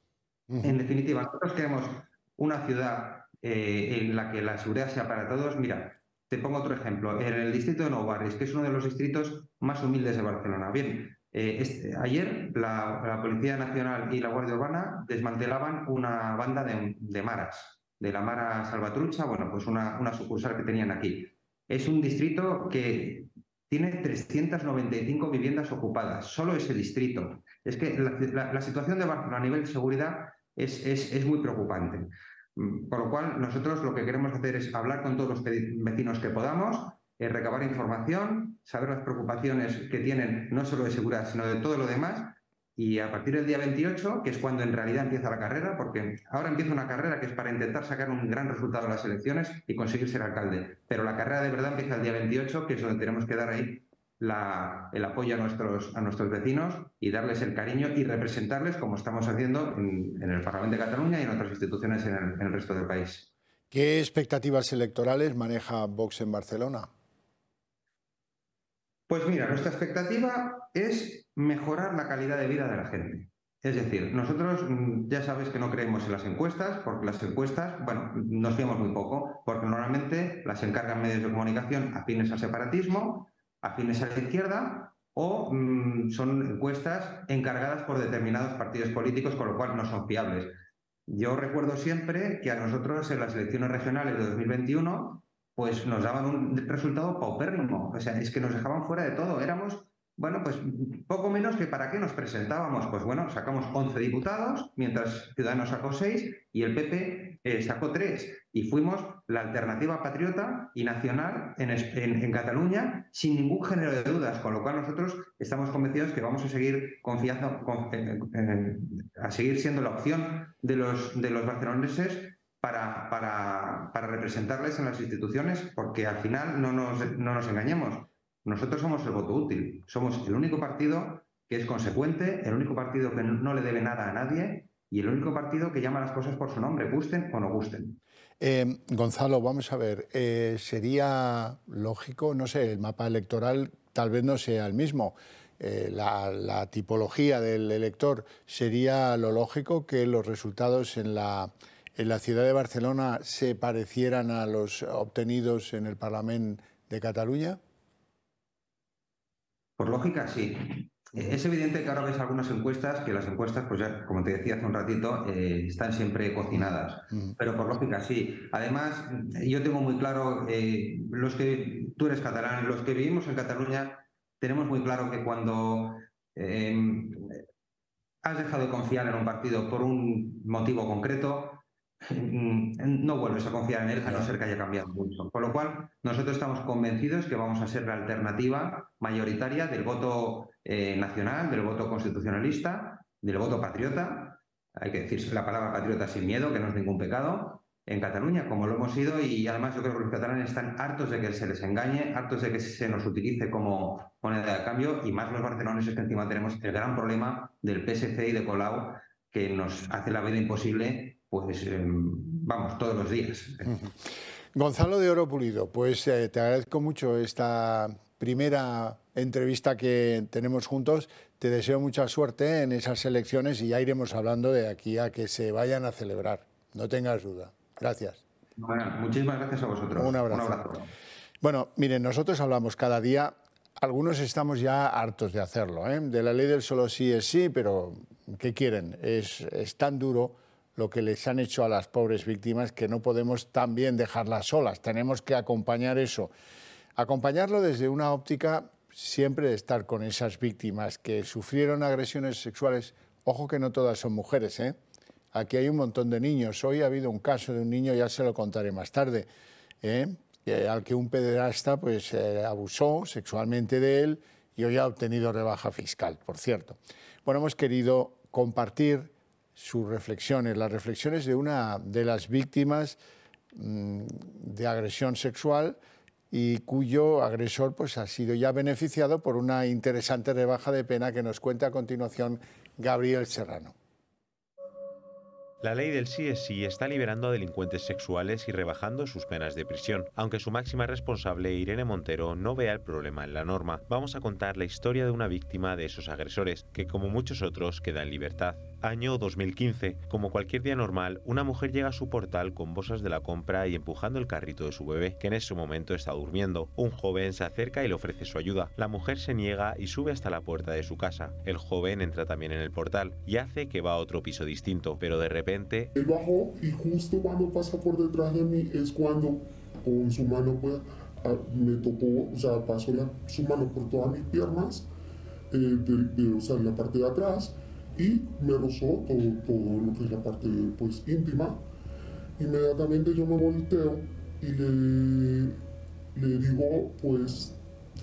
En definitiva, nosotros queremos una ciudad eh, en la que la seguridad sea para todos. Mira, te pongo otro ejemplo. En el distrito de Nou que es uno de los distritos más humildes de Barcelona. Bien, eh, este, ayer la, Policía Nacional y la Guardia Urbana desmantelaban una banda de, maras, de la Mara Salvatrucha, bueno, pues una, una sucursal que tenían aquí. Es un distrito que tiene 395 viviendas ocupadas, solo ese distrito es que la, situación de Barcelona a nivel de seguridad es, muy preocupante. Mm, por lo cual, nosotros lo que queremos hacer es hablar con todos los vecinos que podamos, eh, recabar información, saber las preocupaciones que tienen, no solo de seguridad, sino de todo lo demás. Y a partir del día 28, que es cuando en realidad empieza la carrera, porque ahora empieza una carrera que es para intentar sacar un gran resultado en las elecciones y conseguir ser alcalde. Pero la carrera de verdad empieza el día 28, que es donde tenemos que dar ahí el apoyo a nuestros, a nuestros vecinos y darles el cariño y representarles como estamos haciendo en, el Parlamento de Cataluña y en otras instituciones en el, resto del país. ¿Qué expectativas electorales maneja Vox en Barcelona? Pues mira, nuestra expectativa es mejorar la calidad de vida de la gente. Es decir, nosotros mm, ya sabes que no creemos en las encuestas, porque las encuestas, bueno, nos vemos muy poco, porque normalmente las encargan medios de comunicación afines al separatismo afines a la izquierda o mm, son encuestas encargadas por determinados partidos políticos, con lo cual no son fiables. Yo recuerdo siempre que a nosotros en las elecciones regionales de 2021 pues nos daban un resultado paupérrimo, o sea, es que nos dejaban fuera de todo, éramos bueno, pues poco menos que para qué nos presentábamos. Pues bueno, sacamos 11 diputados, mientras Ciudadanos sacó 6 y el PP eh, sacó 3. Y fuimos la alternativa patriota y nacional en, Cataluña sin ningún género de dudas, con lo cual nosotros estamos convencidos que vamos a seguir confiando, eh, eh, a seguir siendo la opción de los, de los barceloneses para, para representarles en las instituciones, porque al final no nos, no nos engañemos nosotros somos el voto útil, somos el único partido que es consecuente, el único partido que no le debe nada a nadie y el único partido que llama las cosas por su nombre, gusten o no gusten. Em, Gonzalo, vamos a ver, eh, sería lógico, no sé, el mapa electoral tal vez no sea el mismo. Eh, la, tipología del elector sería lo lógico que los resultados en la, en la ciudad de Barcelona se parecieran a los obtenidos en el Parlamento de Cataluña? Por lógica, sí. Eh, es evidente que ahora ves algunas encuestas, que las encuestas, pues ya, como te decía hace un ratito, eh, están siempre cocinadas. Mm. Pero por lógica, sí. Además, yo tengo muy claro, eh, los que tú eres catalán, los que vivimos en Cataluña, tenemos muy claro que cuando has dejado de confiar en un partido por un motivo concreto, Mm, no vuelves a confiar en él a no ser que haya cambiado mucho. Con lo cual, nosotros estamos convencidos que vamos a ser la alternativa mayoritaria del voto eh, nacional, del voto constitucionalista, del voto patriota. Hay que decir la palabra patriota sin miedo, que no es ningún pecado, en Cataluña, como lo hemos sido, y además yo creo que los catalanes están hartos de que se les engañe, hartos de que se nos utilice como moneda de cambio, y más los barceloneses que encima tenemos el gran problema del PSC y de Colau, que nos hace la vida imposible pues em, vamos, todos los días. <laughs> Gonzalo de Oro Pulido, pues eh, te agradezco mucho esta primera entrevista que tenemos juntos. Te deseo mucha suerte en esas elecciones y ya iremos hablando de aquí a que se vayan a celebrar. No tengas duda. Gracias. Bueno, muchísimas gracias a vosotros. Un abrazo. Bueno, miren, nosotros hablamos cada día algunos estamos ya hartos de hacerlo, ¿eh? de la ley del solo sí es sí, pero ¿qué quieren? Es, es tan duro lo que les han hecho a las pobres víctimas, que no podemos también dejarlas solas, tenemos que acompañar eso. Acompañarlo desde una óptica siempre de estar con esas víctimas que sufrieron agresiones sexuales. Ojo que no todas son mujeres, ¿eh? Aquí hay un montón de niños. Hoy ha habido un caso de un niño, ya se lo contaré más tarde, ¿eh? al que un pederasta pues, eh, abusó sexualmente de él y hoy ha obtenido rebaja fiscal, por cierto. Bueno, hemos querido compartir sus reflexiones, las reflexiones de una de las víctimas mm, de agresión sexual y cuyo agresor pues, ha sido ya beneficiado por una interesante rebaja de pena que nos cuenta a continuación Gabriel Serrano. La ley del sí es sí está liberando a delincuentes sexuales y rebajando sus penas de prisión, aunque su máxima responsable, Irene Montero, no vea el problema en la norma. Vamos a contar la historia de una víctima de esos agresores, que como muchos otros queda en libertad año 2015. Como cualquier día normal, una mujer llega a su portal con bolsas de la compra y empujando el carrito de su bebé, que en ese momento está durmiendo. Un joven se acerca y le ofrece su ayuda. La mujer se niega y sube hasta la puerta de su casa. El joven entra también en el portal y hace que va a otro piso distinto, pero de repente... Él bajó y justo cuando pasa por detrás de mí es cuando con su mano pues, me tocó, o sea, pasó su mano por todas mis piernas, eh, de, o sea, en la parte de atrás y me rozó todo, todo lo que es la parte pues íntima. Inmediatamente yo me volteo y le, le digo pues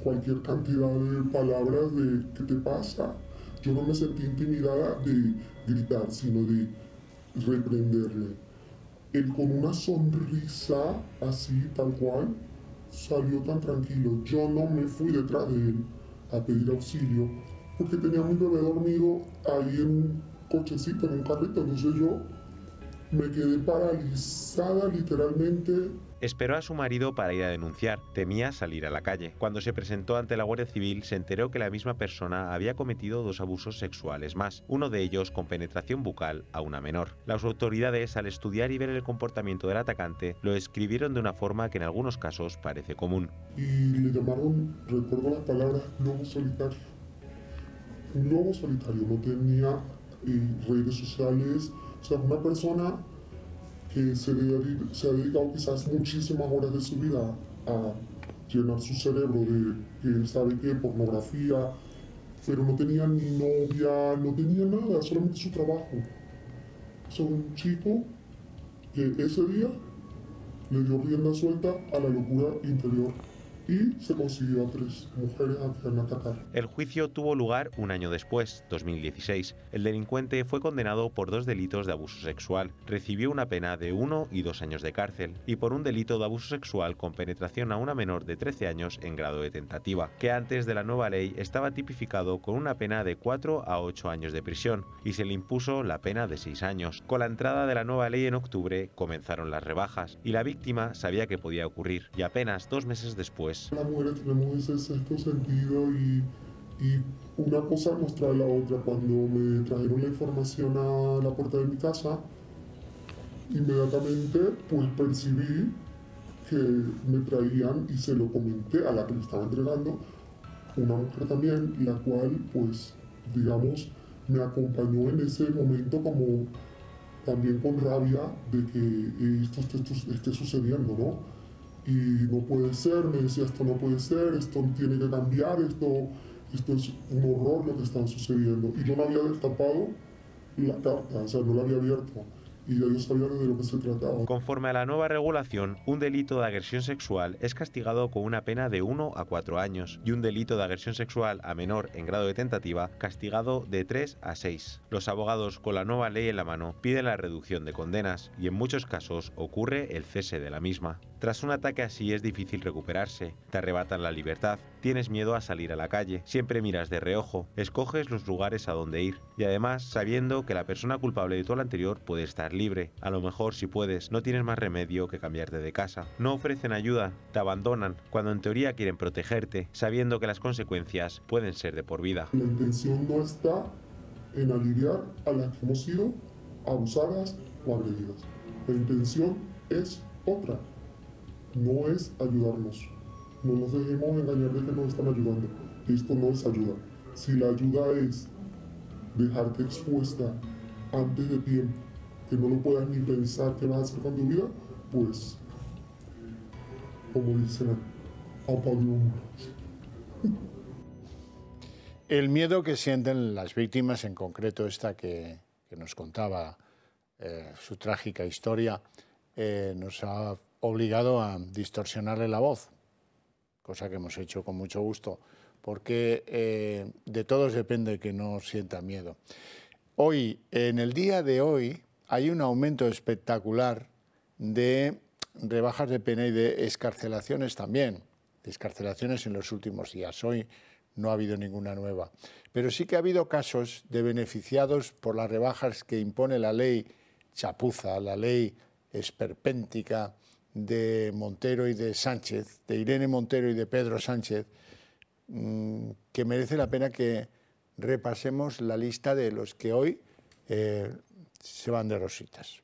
cualquier cantidad de palabras de qué te pasa. Yo no me sentí intimidada de gritar, sino de reprenderle. Él con una sonrisa así tal cual salió tan tranquilo. Yo no me fui detrás de él a pedir auxilio porque tenía un dormido ahí en un cochecito, en un carrito. sé yo me quedé paralizada literalmente. Esperó a su marido para ir a denunciar. Temía salir a la calle. Cuando se presentó ante la Guardia Civil, se enteró que la misma persona había cometido dos abusos sexuales más, uno de ellos con penetración bucal a una menor. Las autoridades, al estudiar y ver el comportamiento del atacante, lo escribieron de una forma que en algunos casos parece común. Y le llamaron, recuerdo las palabras, no solitario un lobo solitario, no tenía eh, redes sociales, o sea, una persona que se, ha dedicado quizás muchísimas horas de su vida a llenar su cerebro de que sabe qué?, pornografía, pero no tenía ni novia, no tenía nada, solamente su trabajo. Es un chico que ese día le dio rienda suelta a la locura interior y ¿Mm? se consiguió a tres mujeres El juicio tuvo lugar un año después, 2016. El delincuente fue condenado por dos delitos de abuso sexual. Recibió una pena de uno y dos años de cárcel y por un delito de abuso sexual con penetración a una menor de 13 años en grado de tentativa, que antes de la nueva ley estaba tipificado con una pena de 4 a 8 años de prisión y se le impuso la pena de seis años. Con la entrada de la nueva ley en octubre comenzaron las rebajas y la víctima sabía que podía ocurrir y apenas dos meses después las mujeres tenemos ese sexto sentido y, una cosa nos trae la otra. Cuando me trajeron la información a la puerta de mi casa, inmediatamente pues percibí que me traían y se lo comenté a la que me estaba entregando, una mujer también, la cual pues digamos me acompañó en ese momento como también con rabia de que esto esto esté sucediendo, ¿no? y no puede ser, me decía esto no puede ser, esto tiene que cambiar, esto, esto es un horror lo que está sucediendo. Y yo no había destapado la carta, o sea, no la había abierto. Y ya yo sabía de lo que se trataba. Conforme a la nueva regulación, un delito de agresión sexual es castigado con una pena de 1 a 4 años y un delito de agresión sexual a menor en grado de tentativa castigado de 3 a 6. Los abogados con la nueva ley en la mano piden la reducción de condenas y en muchos casos ocurre el cese de la misma. Tras un ataque así es difícil recuperarse, te arrebatan la libertad, tienes miedo a salir a la calle, siempre miras de reojo, escoges los lugares a donde ir y además sabiendo que la persona culpable de todo lo anterior puede estar libre. A lo mejor si puedes, no tienes más remedio que cambiarte de casa. No ofrecen ayuda, te abandonan, cuando en teoría quieren protegerte, sabiendo que las consecuencias pueden ser de por vida. La intención no está en aliviar a las que hemos sido abusadas o agredidas. La intención es otra no es ayudarnos. No nos dejemos engañar de que nos están ayudando. Esto no es ayuda. Si la ayuda es dejarte expuesta antes de tiempo, que no lo puedas ni pensar que vas a hacer con tu vida, pues, como dicen, apagón. <laughs> El miedo que sienten las víctimas, en concreto esta que, nos contaba eh, su trágica historia, eh, nos ha obligado a distorsionarle la voz, cosa que hemos hecho con mucho gusto, porque eh, de todos depende que no sienta miedo. Hoy, en el día de hoy, hay un aumento espectacular de rebajas de pena y de escarcelaciones también, de escarcelaciones en los últimos días. Hoy no ha habido ninguna nueva. Pero sí que ha habido casos de beneficiados por las rebajas que impone la ley chapuza, la ley esperpéntica, de Montero y de Sánchez, de Irene Montero y de Pedro Sánchez, mm, que merece la pena que repasemos la lista de los que hoy eh, se van de rositas.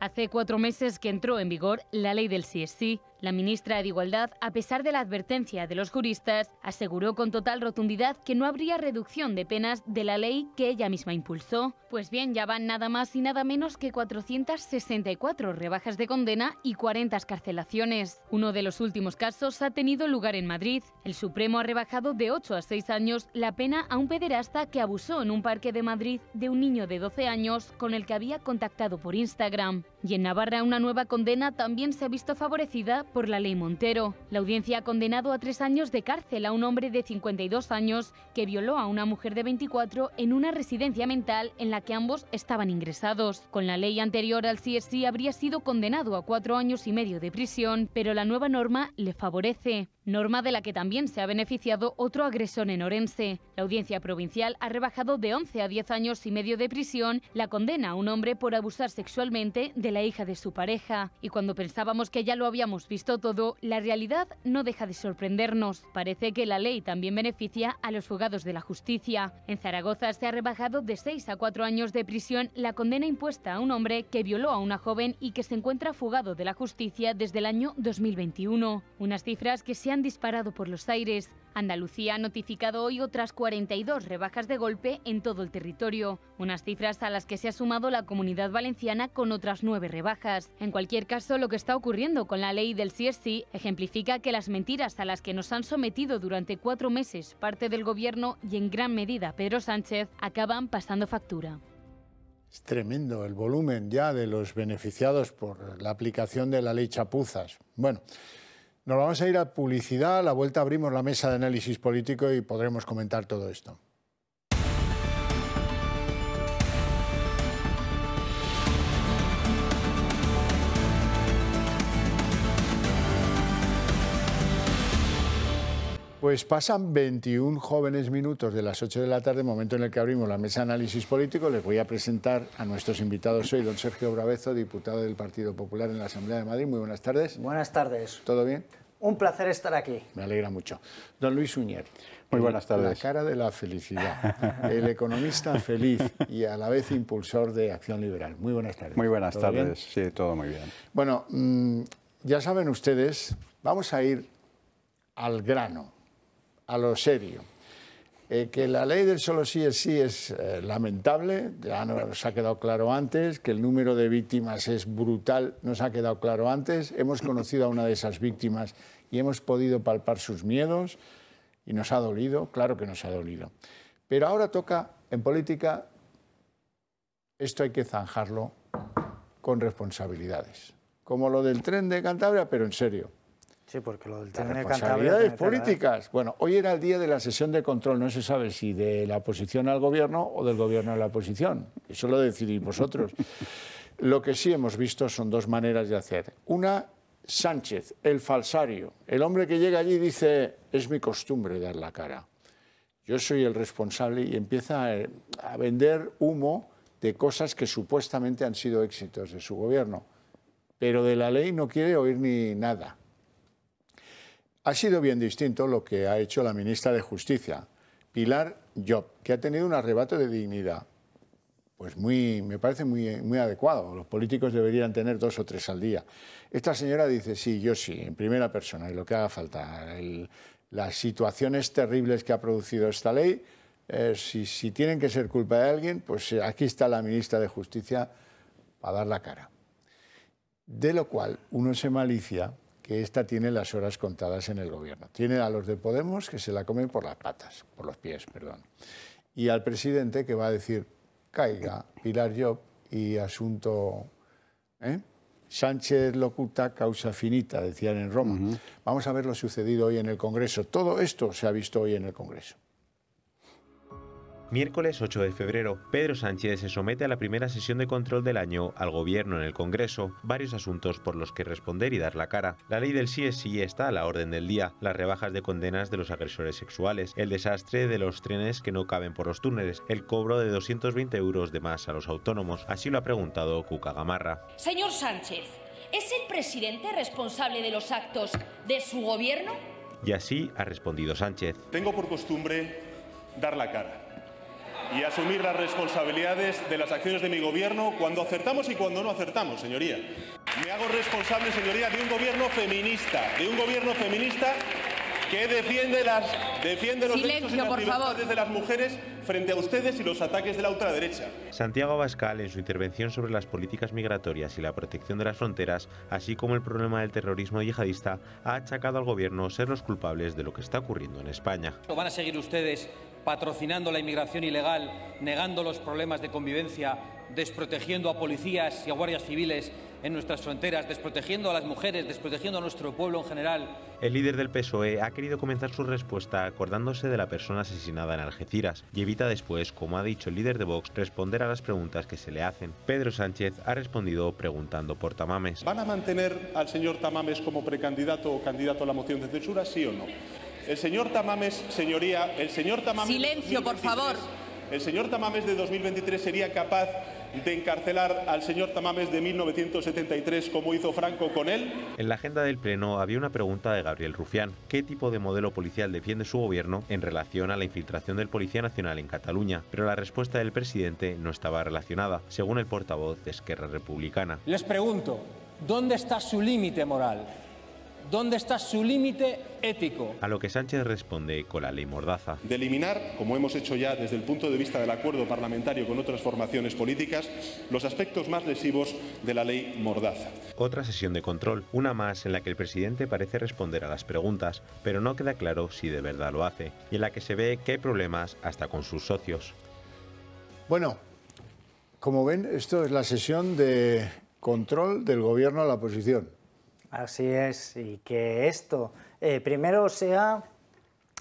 Hace cuatro meses que entró en vigor la ley del CSI. La ministra de Igualdad, a pesar de la advertencia de los juristas, aseguró con total rotundidad que no habría reducción de penas de la ley que ella misma impulsó. Pues bien, ya van nada más y nada menos que 464 rebajas de condena y 40 escarcelaciones. Uno de los últimos casos ha tenido lugar en Madrid. El Supremo ha rebajado de 8 a 6 años la pena a un pederasta que abusó en un parque de Madrid de un niño de 12 años con el que había contactado por Instagram. Y en Navarra una nueva condena también se ha visto favorecida por la ley Montero. La audiencia ha condenado a tres años de cárcel a un hombre de 52 años que violó a una mujer de 24 en una residencia mental en la que ambos estaban ingresados. Con la ley anterior al CSI habría sido condenado a cuatro años y medio de prisión, pero la nueva norma le favorece norma de la que también se ha beneficiado otro agresor en Orense. La audiencia provincial ha rebajado de 11 a 10 años y medio de prisión la condena a un hombre por abusar sexualmente de la hija de su pareja. Y cuando pensábamos que ya lo habíamos visto todo, la realidad no deja de sorprendernos. Parece que la ley también beneficia a los fugados de la justicia. En Zaragoza se ha rebajado de 6 a 4 años de prisión la condena impuesta a un hombre que violó a una joven y que se encuentra fugado de la justicia desde el año 2021. Unas cifras que se han disparado por los aires. Andalucía ha notificado hoy otras 42 rebajas de golpe en todo el territorio, unas cifras a las que se ha sumado la comunidad valenciana con otras nueve rebajas. En cualquier caso, lo que está ocurriendo con la ley del CSI ejemplifica que las mentiras a las que nos han sometido durante cuatro meses parte del gobierno y en gran medida Pedro Sánchez acaban pasando factura. Es tremendo el volumen ya de los beneficiados por la aplicación de la ley Chapuzas. Bueno. Nos vamos a ir a publicidad, a la vuelta abrimos la mesa de análisis político y podremos comentar todo esto. Pues pasan 21 jóvenes minutos de las 8 de la tarde, momento en el que abrimos la mesa de análisis político. Les voy a presentar a nuestros invitados hoy, don Sergio Brabezo, diputado del Partido Popular en la Asamblea de Madrid. Muy buenas tardes. Buenas tardes. ¿Todo bien? Un placer estar aquí. Me alegra mucho. Don Luis Uñer. Muy buenas tardes. La cara de la felicidad. <laughs> El economista feliz y a la vez impulsor de Acción Liberal. Muy buenas tardes. Muy buenas tardes. Sí, todo muy bien. Bueno, mm, ya saben ustedes, vamos a ir al grano a lo serio. Eh, que la ley del solo sí es sí es eh, lamentable, ya nos ha quedado claro antes, que el número de víctimas es brutal, nos ha quedado claro antes, hemos conocido a una de esas víctimas y hemos podido palpar sus miedos y nos ha dolido, claro que nos ha dolido. Pero ahora toca, en política, esto hay que zanjarlo con responsabilidades, como lo del tren de Cantabria, pero en serio. Sí, porque lo del responsabilidades ¿eh? políticas. Bueno, hoy era el día de la sesión de control, no se sabe si de la oposición al gobierno o del gobierno a la oposición. Eso lo decidís vosotros. <laughs> lo que sí hemos visto son dos maneras de hacer. Una, Sánchez, el falsario, el hombre que llega allí dice, es mi costumbre dar la cara. Yo soy el responsable y empieza eh, a vender humo de cosas que supuestamente han sido éxitos de su gobierno. Pero de la ley no quiere oír ni nada ha sido bien distinto lo que ha hecho la ministra de Justicia, Pilar Job, que ha tenido un arrebato de dignidad. Pues muy, me parece muy, muy adecuado. Los políticos deberían tener dos o tres al día. Esta señora dice, sí, yo sí, en primera persona, y lo que haga falta. las situaciones terribles que ha producido esta ley, eh, si tienen que ser culpa de alguien, pues eh, aquí está la ministra de Justicia para dar la cara. De lo cual uno se malicia que esta tiene las horas contadas en el gobierno. Tiene a los de Podemos que se la comen por las patas, por los pies, perdón. Y al presidente que va a decir, caiga Pilar Job y asunto... ¿eh? Sánchez locuta causa finita, decían en Roma. Vamos a ver lo sucedido hoy en el Congreso. Todo esto se ha visto hoy en el Congreso. Miércoles 8 de febrero, Pedro Sánchez se somete a la primera sesión de control del año al Gobierno en el Congreso, varios asuntos por los que responder y dar la cara. La ley del sí es sí está a la orden del día, las rebajas de condenas de los agresores sexuales, el desastre de los trenes que no caben por los túneles, el cobro de 220 euros de más a los autónomos, así lo ha preguntado Cuca Gamarra. Señor Sánchez, ¿es el presidente responsable de los actos de su gobierno? Y así ha respondido Sánchez. Tengo por costumbre dar la cara y asumir las responsabilidades de las acciones de mi gobierno cuando acertamos y cuando no acertamos, señoría. Me hago responsable, señoría, de un gobierno feminista, de un gobierno feminista que defiende las defiende los derechos y las libertades de las mujeres frente a ustedes y los ataques de la ultraderecha. Santiago Abascal, en su intervención sobre las políticas migratorias y la protección de las fronteras, así como el problema del terrorismo yihadista, ha achacado al gobierno ser los culpables de lo que está ocurriendo en España. "...lo ¿Van a seguir ustedes patrocinando la inmigración ilegal, negando los problemas de convivencia, desprotegiendo a policías y a guardias civiles en nuestras fronteras, desprotegiendo a las mujeres, desprotegiendo a nuestro pueblo en general. El líder del PSOE ha querido comenzar su respuesta acordándose de la persona asesinada en Algeciras y evita después, como ha dicho el líder de Vox, responder a las preguntas que se le hacen. Pedro Sánchez ha respondido preguntando por Tamames. ¿Van a mantener al señor Tamames como precandidato o candidato a la moción de censura, sí o no? El señor Tamames, señoría, el señor Tamames... Silencio, por favor. El señor Tamames de 2023 sería capaz de encarcelar al señor Tamames de 1973 como hizo Franco con él? En la agenda del Pleno había una pregunta de Gabriel Rufián. ¿Qué tipo de modelo policial defiende su gobierno en relación a la infiltración del Policía Nacional en Cataluña? Pero la respuesta del presidente no estaba relacionada, según el portavoz de Esquerra Republicana. Les pregunto, ¿dónde está su límite moral? ¿Dónde está su límite ético? A lo que Sánchez responde con la ley Mordaza. De eliminar, como hemos hecho ya desde el punto de vista del acuerdo parlamentario con otras formaciones políticas, los aspectos más lesivos de la ley Mordaza. Otra sesión de control, una más en la que el presidente parece responder a las preguntas, pero no queda claro si de verdad lo hace, y en la que se ve que hay problemas hasta con sus socios. Bueno, como ven, esto es la sesión de control del gobierno a la oposición. Así es, y que esto eh, primero sea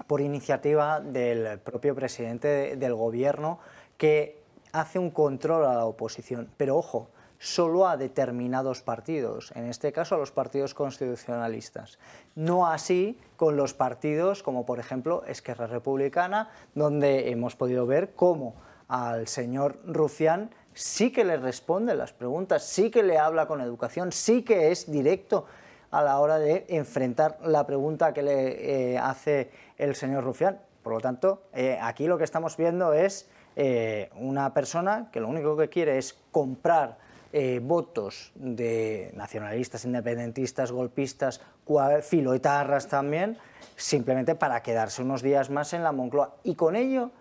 por iniciativa del propio presidente del gobierno que hace un control a la oposición, pero ojo, solo a determinados partidos, en este caso a los partidos constitucionalistas. No así con los partidos como por ejemplo Esquerra Republicana, donde hemos podido ver cómo al señor Rufián sí que le responde las preguntas, sí que le habla con educación, sí que es directo a la hora de enfrentar la pregunta que le eh, hace el señor Rufián. Por lo tanto, eh, aquí lo que estamos viendo es eh, una persona que lo único que quiere es comprar votos de nacionalistas, independentistas, golpistas, filoetarras también, simplemente para quedarse unos días más en la Moncloa. Y con ello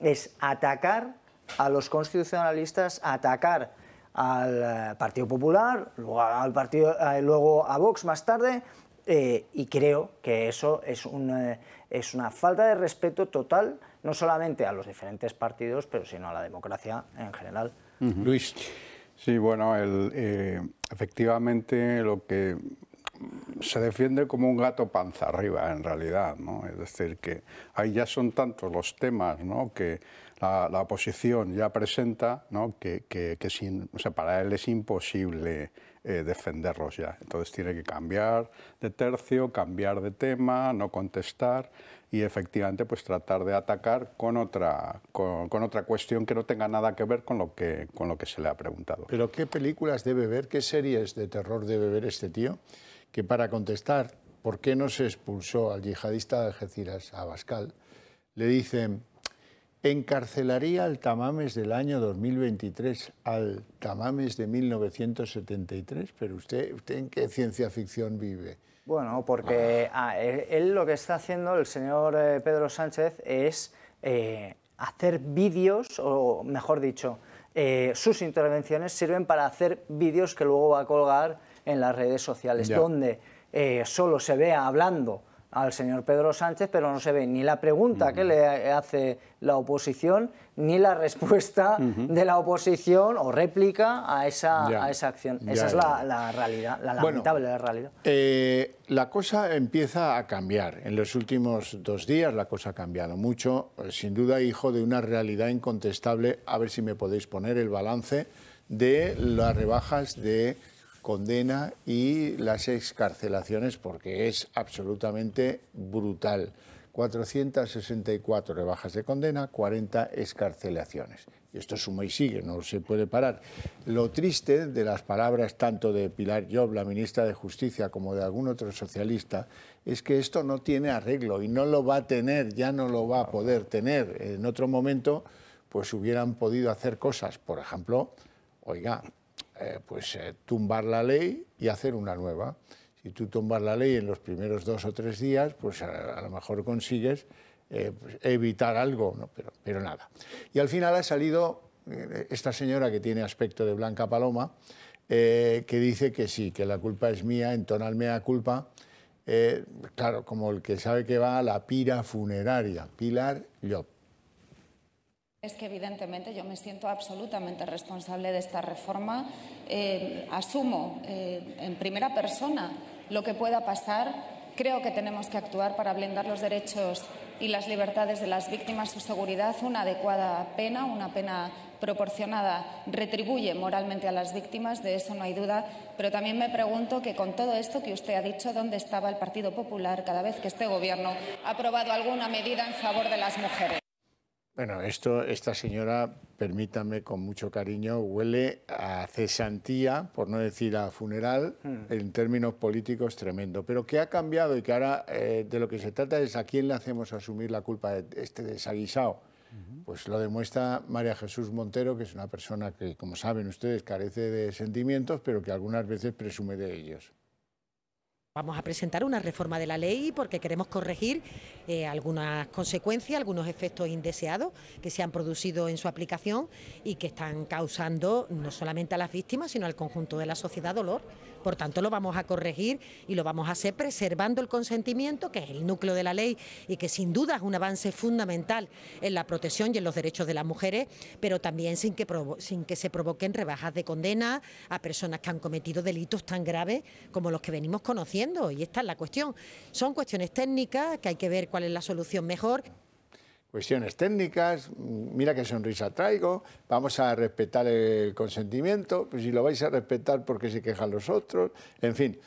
es atacar a los constitucionalistas, atacar al eh, Partido Popular, luego, al partido, eh, luego a Vox más tarde, eh, y creo que eso es una, es una falta de respeto total, no solamente a los diferentes partidos, pero sino a la democracia en general. Luis. Sí, bueno, efectivamente lo que se defiende como un gato panza arriba, en realidad, ¿no? Es decir, que ahí ya son tantos los temas, ¿no? Que la, oposición ya presenta, ¿no? que, sin, para él es imposible eh, defenderlos ya. Entonces tiene que cambiar de tercio, cambiar de tema, no contestar y efectivamente pues tratar de atacar con otra, con, otra cuestión que no tenga nada que ver con lo que, con lo que se le ha preguntado. ¿Pero qué películas debe ver, qué series de terror debe ver este tío? Que para contestar por qué no se expulsó al yihadista de Algeciras, a Abascal, le dicen, encarcelaría al Tamames del año 2023, al Tamames de 1973, pero usted, en qué ciencia ficción vive? Bueno, porque ah, eh, él, lo que está haciendo, el señor eh, Pedro Sánchez, es eh, hacer vídeos, o mejor dicho, sus intervenciones sirven para hacer vídeos que luego va a colgar en las redes sociales, donde solo se vea hablando al señor Pedro Sánchez, pero no se ve ni la pregunta que le hace la oposición, ni la respuesta <laughs> de la oposición o réplica a esa, esa acción. esa es la, realidad, la lamentable realidad. Eh, la cosa empieza a cambiar. En los últimos dos días la cosa ha cambiado mucho, eh, sin duda hijo de una realidad incontestable. A ver si me podéis poner el balance de las rebajas de condena y las excarcelaciones porque es absolutamente brutal. 464 rebajas de condena, 40 excarcelaciones. Y esto suma y sigue, no se puede parar. Lo triste de las palabras tanto de Pilar Job, la ministra de Justicia, como de algún otro socialista, es que esto no tiene arreglo y no lo va a tener, ya no lo va a poder tener. En otro momento, pues hubieran podido hacer cosas. Por ejemplo, oiga, eh, pues, eh, tumbar la ley y hacer una nueva. Si tú tumbas la ley en los primeros dos o tres días, pues a, lo mejor consigues eh, pues, evitar algo, no, pero, pero, nada. Y al final ha salido esta señora que tiene aspecto de Blanca Paloma, que dice que sí, que la culpa es mía, entonarme a culpa. claro, como el que sabe que va a la pira funeraria, Pilar Llop. Es que evidentemente yo me siento absolutamente responsable de esta reforma. Eh, asumo eh, en primera persona lo que pueda pasar. Creo que tenemos que actuar para blindar los derechos y las libertades de las víctimas, su seguridad, una adecuada pena, una pena proporcionada, retribuye moralmente a las víctimas, de eso no hay duda, pero también me pregunto que con todo esto que usted ha dicho, ¿dónde estaba el Partido Popular cada vez que este Gobierno ha aprobado alguna medida en favor de las mujeres? Bueno, esta señora, permítame con mucho cariño, huele a cesantía, por no decir a funeral, hmm. en términos políticos tremendo. Pero que ha cambiado y que ahora eh, de lo que se trata es a quién le hacemos asumir la culpa de este desaguisado. Pues lo demuestra María Jesús Montero, que es una persona que, como saben ustedes, carece de sentimientos, pero que algunas veces presume de ellos. Vamos a presentar una reforma de la ley porque queremos corregir eh, algunas consecuencias, algunos efectos indeseados que se han producido en su aplicación y que están causando no solamente a las víctimas, sino al conjunto de la sociedad dolor. Por tanto, lo vamos a corregir y lo vamos a hacer preservando el consentimiento, que es el núcleo de la ley y que sin duda es un avance fundamental en la protección y en los derechos de las mujeres, pero también sin que, sin que se provoquen rebajas de condena a personas que han cometido delitos tan graves como los que venimos conociendo. Y esta es la cuestión. Son cuestiones técnicas que hay que ver cuál es la solución mejor cuestiones técnicas, mm, mira qué sonrisa traigo, vamos a respetar el consentimiento, pues si lo vais a respetar porque se quejan los otros, en fin.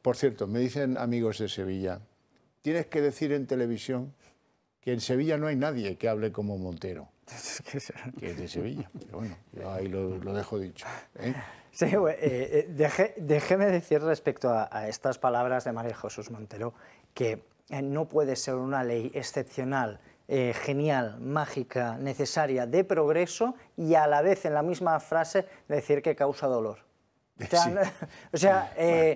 Por cierto, me dicen amigos de Sevilla, tienes que decir en televisión que en Sevilla no hay nadie que hable como Montero. <laughs> que es de Sevilla, pero bueno, yo ahí lo, dejo dicho. ¿eh? eh, eh déjeme decir respecto a, a estas palabras de María Jesús Montero que eh, no puede ser una ley excepcional eh, genial, mágica, necesaria, de progreso y a la vez en la misma frase decir que causa dolor. <laughs> O sea, eh,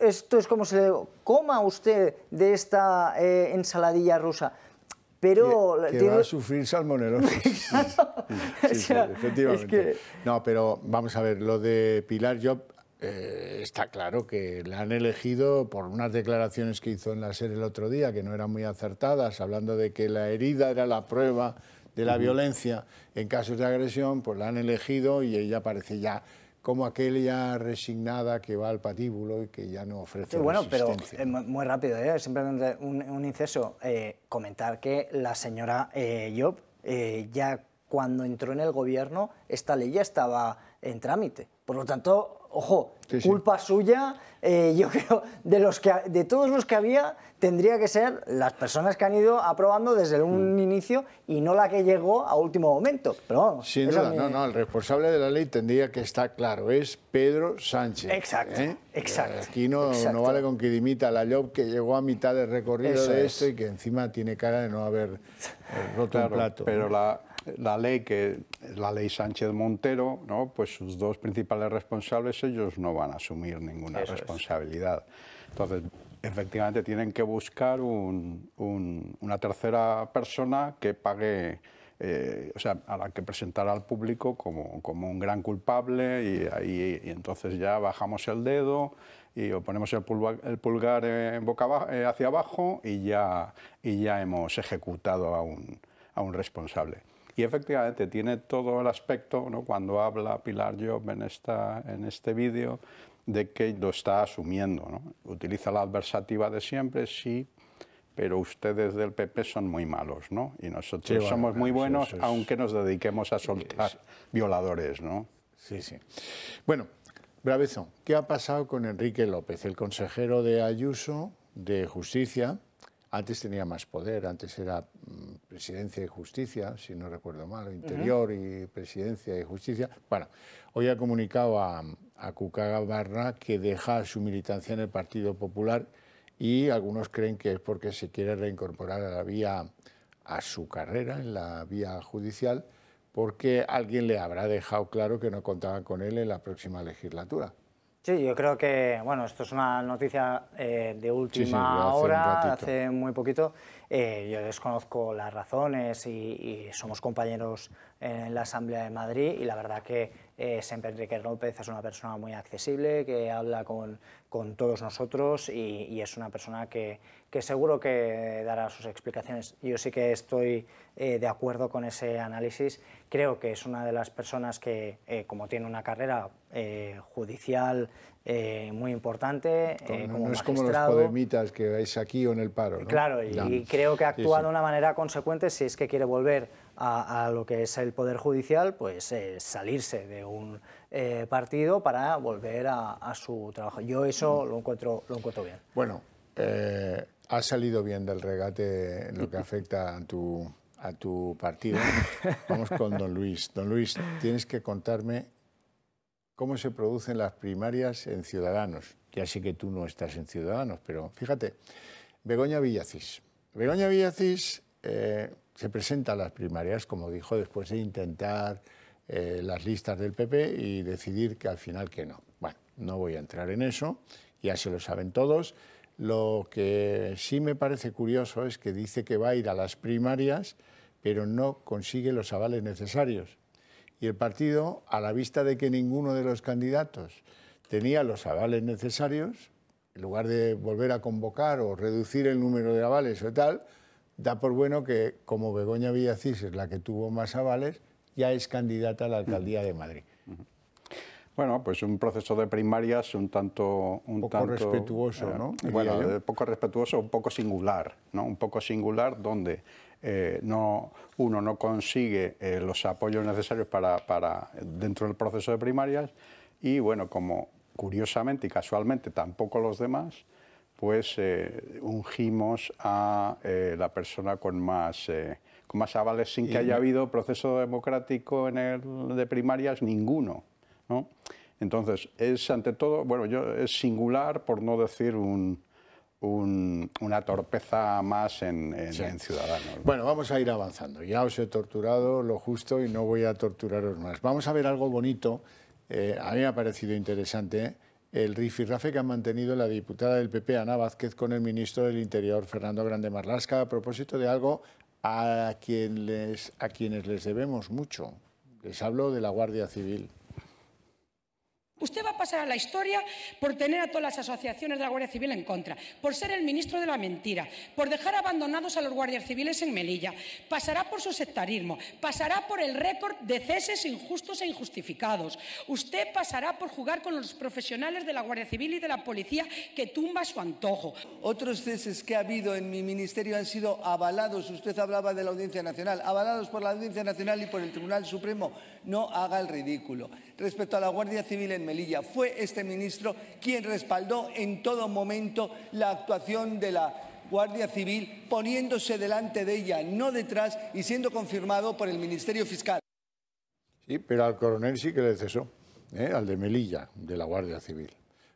esto es como se le coma usted de esta eh, ensaladilla rusa. Pero que, que va a sufrir salmonelosis. <laughs> efectivamente. No, pero vamos a ver, lo de Pilar yo... Eh, está claro que la han elegido por unas declaraciones que hizo en la serie el otro día, que no eran muy acertadas, hablando de que la herida era la prueba de la violencia en casos de agresión, pues la han elegido y ella parece ya como aquella resignada que va al patíbulo y que ya no ofrece resistencia. Bueno, pero eh, muy rápido, ¿eh? simplemente un, un inceso. Eh, comentar que la señora Job, ya cuando entró en el gobierno, esta ley ya estaba en trámite. Por lo tanto, ojo, culpa suya, eh, yo <laughs> creo, de, los de todos los que había, tendría que ser las personas que han ido aprobando desde un mm. inicio y no la que llegó a último momento. Pero Sin duda, no, no, el responsable de la ley tendría que estar claro, es Pedro Sánchez. Exacto, ¿eh? exacto. Aquí no, vale con que dimita la job que llegó a mitad del recorrido de esto y que encima tiene cara de no haber eh, roto el plato. Pero la la ley que la ley Sánchez Montero, pues sus dos principales responsables ellos no van a asumir ninguna responsabilidad. Entonces, efectivamente tienen que buscar una tercera persona que pague eh, o sea, a la que presentar al público como, un gran culpable y, ahí entonces ya bajamos el dedo y ponemos el pulgar, en boca eh, hacia abajo y ya, y ya hemos ejecutado a un responsable. Y efectivamente tiene todo el aspecto, ¿no? cuando habla Pilar Job en, en este vídeo, de que lo está asumiendo. ¿no? Utiliza la adversativa de siempre, sí, pero ustedes del PP son muy malos, ¿no? Y nosotros somos muy buenos, aunque nos dediquemos a soltar violadores, ¿no? Sí, sí. Bueno, Bravezo, ¿qué ha pasado con Enrique López, el consejero de Ayuso de Justicia? Antes tenía más poder, antes era mm, presidencia de justicia, si no recuerdo mal, interior y presidencia de justicia. Bueno, hoy ha comunicado a, Cucaga Barra que deja su militancia en el Partido Popular y algunos creen que es porque se quiere reincorporar a la vía, a su carrera en la vía judicial, porque alguien le habrá dejado claro que no contaba con él en la próxima legislatura. Sí, yo creo que, bueno, esto es una noticia eh, de última hora, hace muy poquito. Eh, yo desconozco las razones y, somos compañeros en la Asamblea de Madrid y la verdad que eh, siempre Enrique López es una persona muy accesible, que habla con, con todos nosotros y, es una persona que, que, seguro que dará sus explicaciones. Yo sí que estoy eh, de acuerdo con ese análisis. Creo que es una de las personas que, eh, como tiene una carrera judicial muy importante, no, como no es como los que vais aquí o en el paro. Claro, y, creo que ha actuado de una manera consecuente si es que quiere volver a, lo que es el Poder Judicial, pues eh, salirse de un eh, partido para volver a, su trabajo. Yo eso mm. lo encuentro, lo encuentro bien. Bueno, eh, ha salido bien del regate en lo que afecta a tu, partido. <laughs> Vamos con don Luis. Don Luis, tienes que contarme cómo se producen las primarias en Ciudadanos. Ya sé que tú no estás en Ciudadanos, pero fíjate, Begoña Villacís. Begoña Villacís se presenta a las primarias, como dijo, después de intentar eh, las listas del PP y decidir que al final que no. Bueno, no voy a entrar en eso, ya se lo saben todos. Lo que sí me parece curioso es que dice que va a ir a las primarias, pero no consigue los avales necesarios. Y el partido, a la vista de que ninguno de los candidatos tenía los avales necesarios, en lugar de volver a convocar o reducir el número de avales o tal, da por bueno que como Begoña Villacís es la que tuvo más avales, ya es candidata a la alcaldía de Madrid. Bueno, pues un proceso de primarias un tanto... Un poco respetuoso, eh, ¿no? Bueno, ¿eh? poco respetuoso, un poco singular, ¿no? Un poco singular donde eh, no, uno no consigue los apoyos necesarios para, para dentro del proceso de primarias y, bueno, como curiosamente y casualmente tampoco los demás, pues eh, ungimos a eh, la persona con más, eh, con más avales sin que haya habido proceso democrático en el de primarias ninguno. Entonces, es ante todo, bueno, yo, es singular, por no decir un, una torpeza más en, Ciudadanos. Bueno, vamos a ir avanzando. Ya os he torturado lo justo y no voy a torturaros más. Vamos a ver algo bonito. a mí me ha parecido interesante el rifirrafe que ha mantenido la diputada del PP, Ana Vázquez, con el ministro del Interior, Fernando Grande Marlasca, a propósito de algo a, quien a quienes les debemos mucho. Les hablo de la Guardia Civil. Usted va a pasar a la historia por tener a todas las asociaciones de la Guardia Civil en contra, por ser el ministro de la mentira, por dejar abandonados a los guardias civiles en Melilla. Pasará por su sectarismo, pasará por el récord de ceses injustos e injustificados. Usted pasará por jugar con los profesionales de la Guardia Civil y de la policía que tumba su antojo. Otros ceses que ha habido en mi ministerio han sido avalados. Usted hablaba de la Audiencia Nacional, avalados por la Audiencia Nacional y por el Tribunal Supremo. No haga el ridículo respecto a la Guardia Civil en Melilla. Fue este ministro quien respaldó en todo momento la actuación de la Guardia Civil, poniéndose delante de ella, no detrás, y siendo confirmado por el Ministerio Fiscal. Sí, pero al coronel sí que le cesó, ¿eh? al de Melilla, de la Guardia Civil.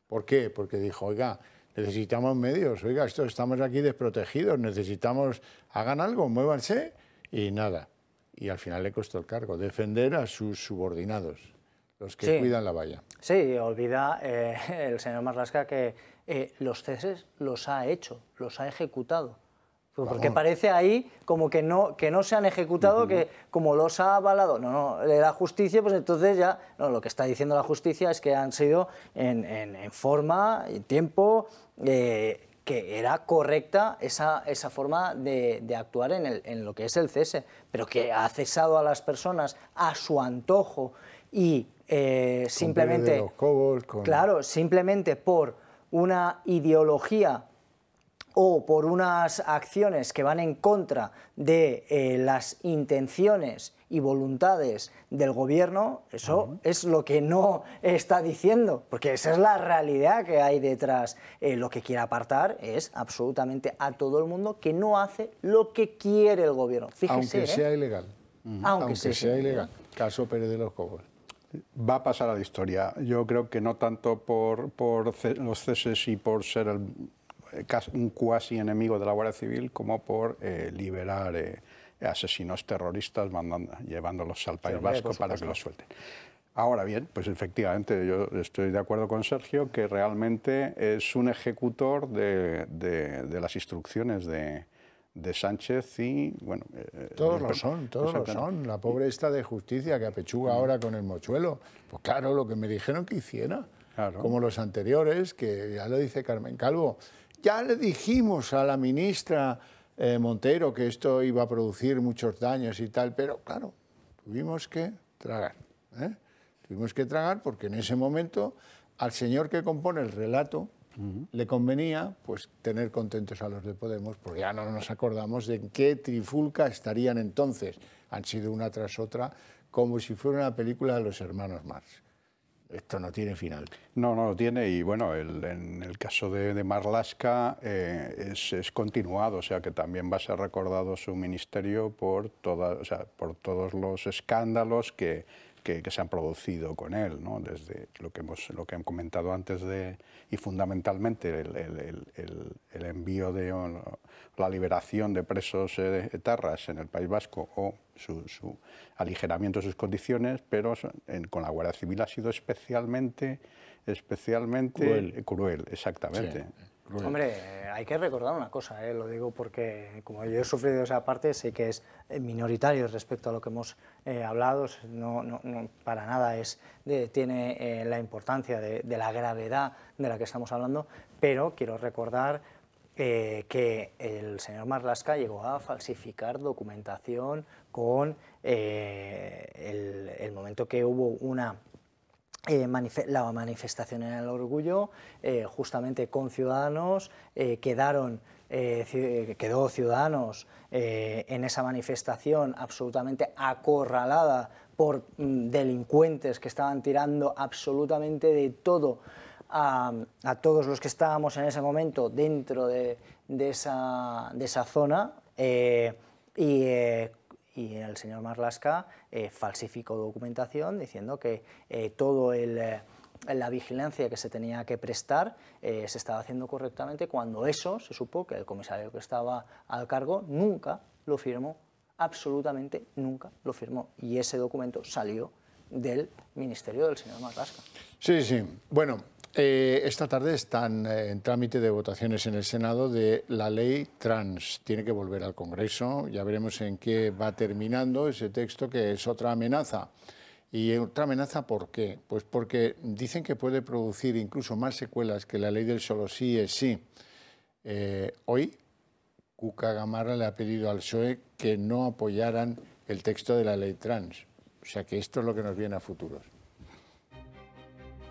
¿Por qué? Porque dijo, oiga, necesitamos medios, oiga, estamos aquí desprotegidos, necesitamos, hagan algo, muévanse, y nada. Y al final le costó el cargo, defender a sus subordinados los que cuidan la valla. Sí, olvida eh, <laughs> el señor Marlasca que eh, los ceses los ha hecho, los ha ejecutado. Pues porque parece ahí como que no, que no se han ejecutado, que como los ha avalado, no, no, da justicia, pues entonces ya, lo que está diciendo la justicia es que han sido en, forma, y tiempo, eh, que era correcta esa, forma de, actuar en lo que es el cese, pero que ha cesado a las personas a su antojo y eh, simplemente... Claro, simplemente por una ideología o por unas acciones que van en contra de eh, las intenciones y voluntades del gobierno, eso es lo que no está diciendo, porque esa es la realidad que hay detrás. Eh, lo que quiere apartar es absolutamente a todo el mundo que no hace lo que quiere el gobierno. Aunque sea ilegal. Aunque, sea, sea, ilegal. Caso Pérez de los Cobos va a pasar a la historia. Yo creo que no tanto por, los ceses y por ser eh, un cuasi enemigo de la Guardia Civil como por eh, liberar eh, asesinos terroristas llevándolos al País Vasco para que los suelten. Ahora bien, pues efectivamente yo estoy de acuerdo con Sergio que realmente es un ejecutor de las instrucciones de, de Sánchez y, bueno... Eh, eh, todos lo son, todos lo son. La pobre esta de justicia que apechuga ahora con el mochuelo. Pues claro, lo que me dijeron que hiciera. Como los anteriores, que ya lo dice Carmen Calvo. Ya le dijimos a la ministra eh, Montero que esto iba a producir muchos daños y tal, pero claro, tuvimos que tragar. Tuvimos que tragar porque en ese momento al señor que compone el relato le convenía pues, tener contentos a los de Podemos, porque ya no nos acordamos de qué trifulca estarían entonces. Han sido una tras otra, como si fuera una película de los hermanos Marx. Esto no tiene final. No, no lo tiene y bueno, en el caso de, de Marlaska eh, es, continuado, o sea que también va a ser recordado su ministerio por, por todos los escándalos que, que, se han producido con él, ¿no? desde lo que, hemos, lo que han comentado antes de, y fundamentalmente el, envío de la liberación de presos eh, etarras en el País Vasco o su, aligeramiento de sus condiciones, pero con la Guardia Civil ha sido especialmente, especialmente cruel. exactamente. Hombre, hay que recordar una cosa, eh, lo digo porque como yo he sufrido esa parte, sé que es eh, minoritario respecto a lo que hemos eh, hablado, no, para nada es, tiene la importancia de, la gravedad de la que estamos hablando, pero quiero recordar que el señor Marlasca llegó a falsificar documentación con el, momento que hubo una eh, la manifestación en el orgullo, eh, justamente con ciudadanos, eh, quedaron, quedó ciudadanos en esa manifestación absolutamente acorralada por mm, delincuentes que estaban tirando absolutamente de todo a, todos los que estábamos en ese momento dentro de, de, esa, zona y y el señor Marlasca eh, falsificó documentación diciendo que eh, todo el eh, la vigilancia que se tenía que prestar eh, se estaba haciendo correctamente cuando eso se supo que el comisario que estaba al cargo nunca lo firmó, absolutamente nunca lo firmó. Y ese documento salió del ministerio del señor Marlasca. Sí, sí. Bueno, eh, esta tarde están eh, en trámite de votaciones en el Senado de la ley trans. Tiene que volver al Congreso. Ya veremos en qué va terminando ese texto que es otra amenaza. ¿Y otra amenaza por qué? Pues porque dicen que puede producir incluso más secuelas que la ley del solo sí es sí. Eh, hoy, Cuca Gamarra le ha pedido al PSOE que no apoyaran el texto de la ley trans. O sea que esto es lo que nos viene a futuros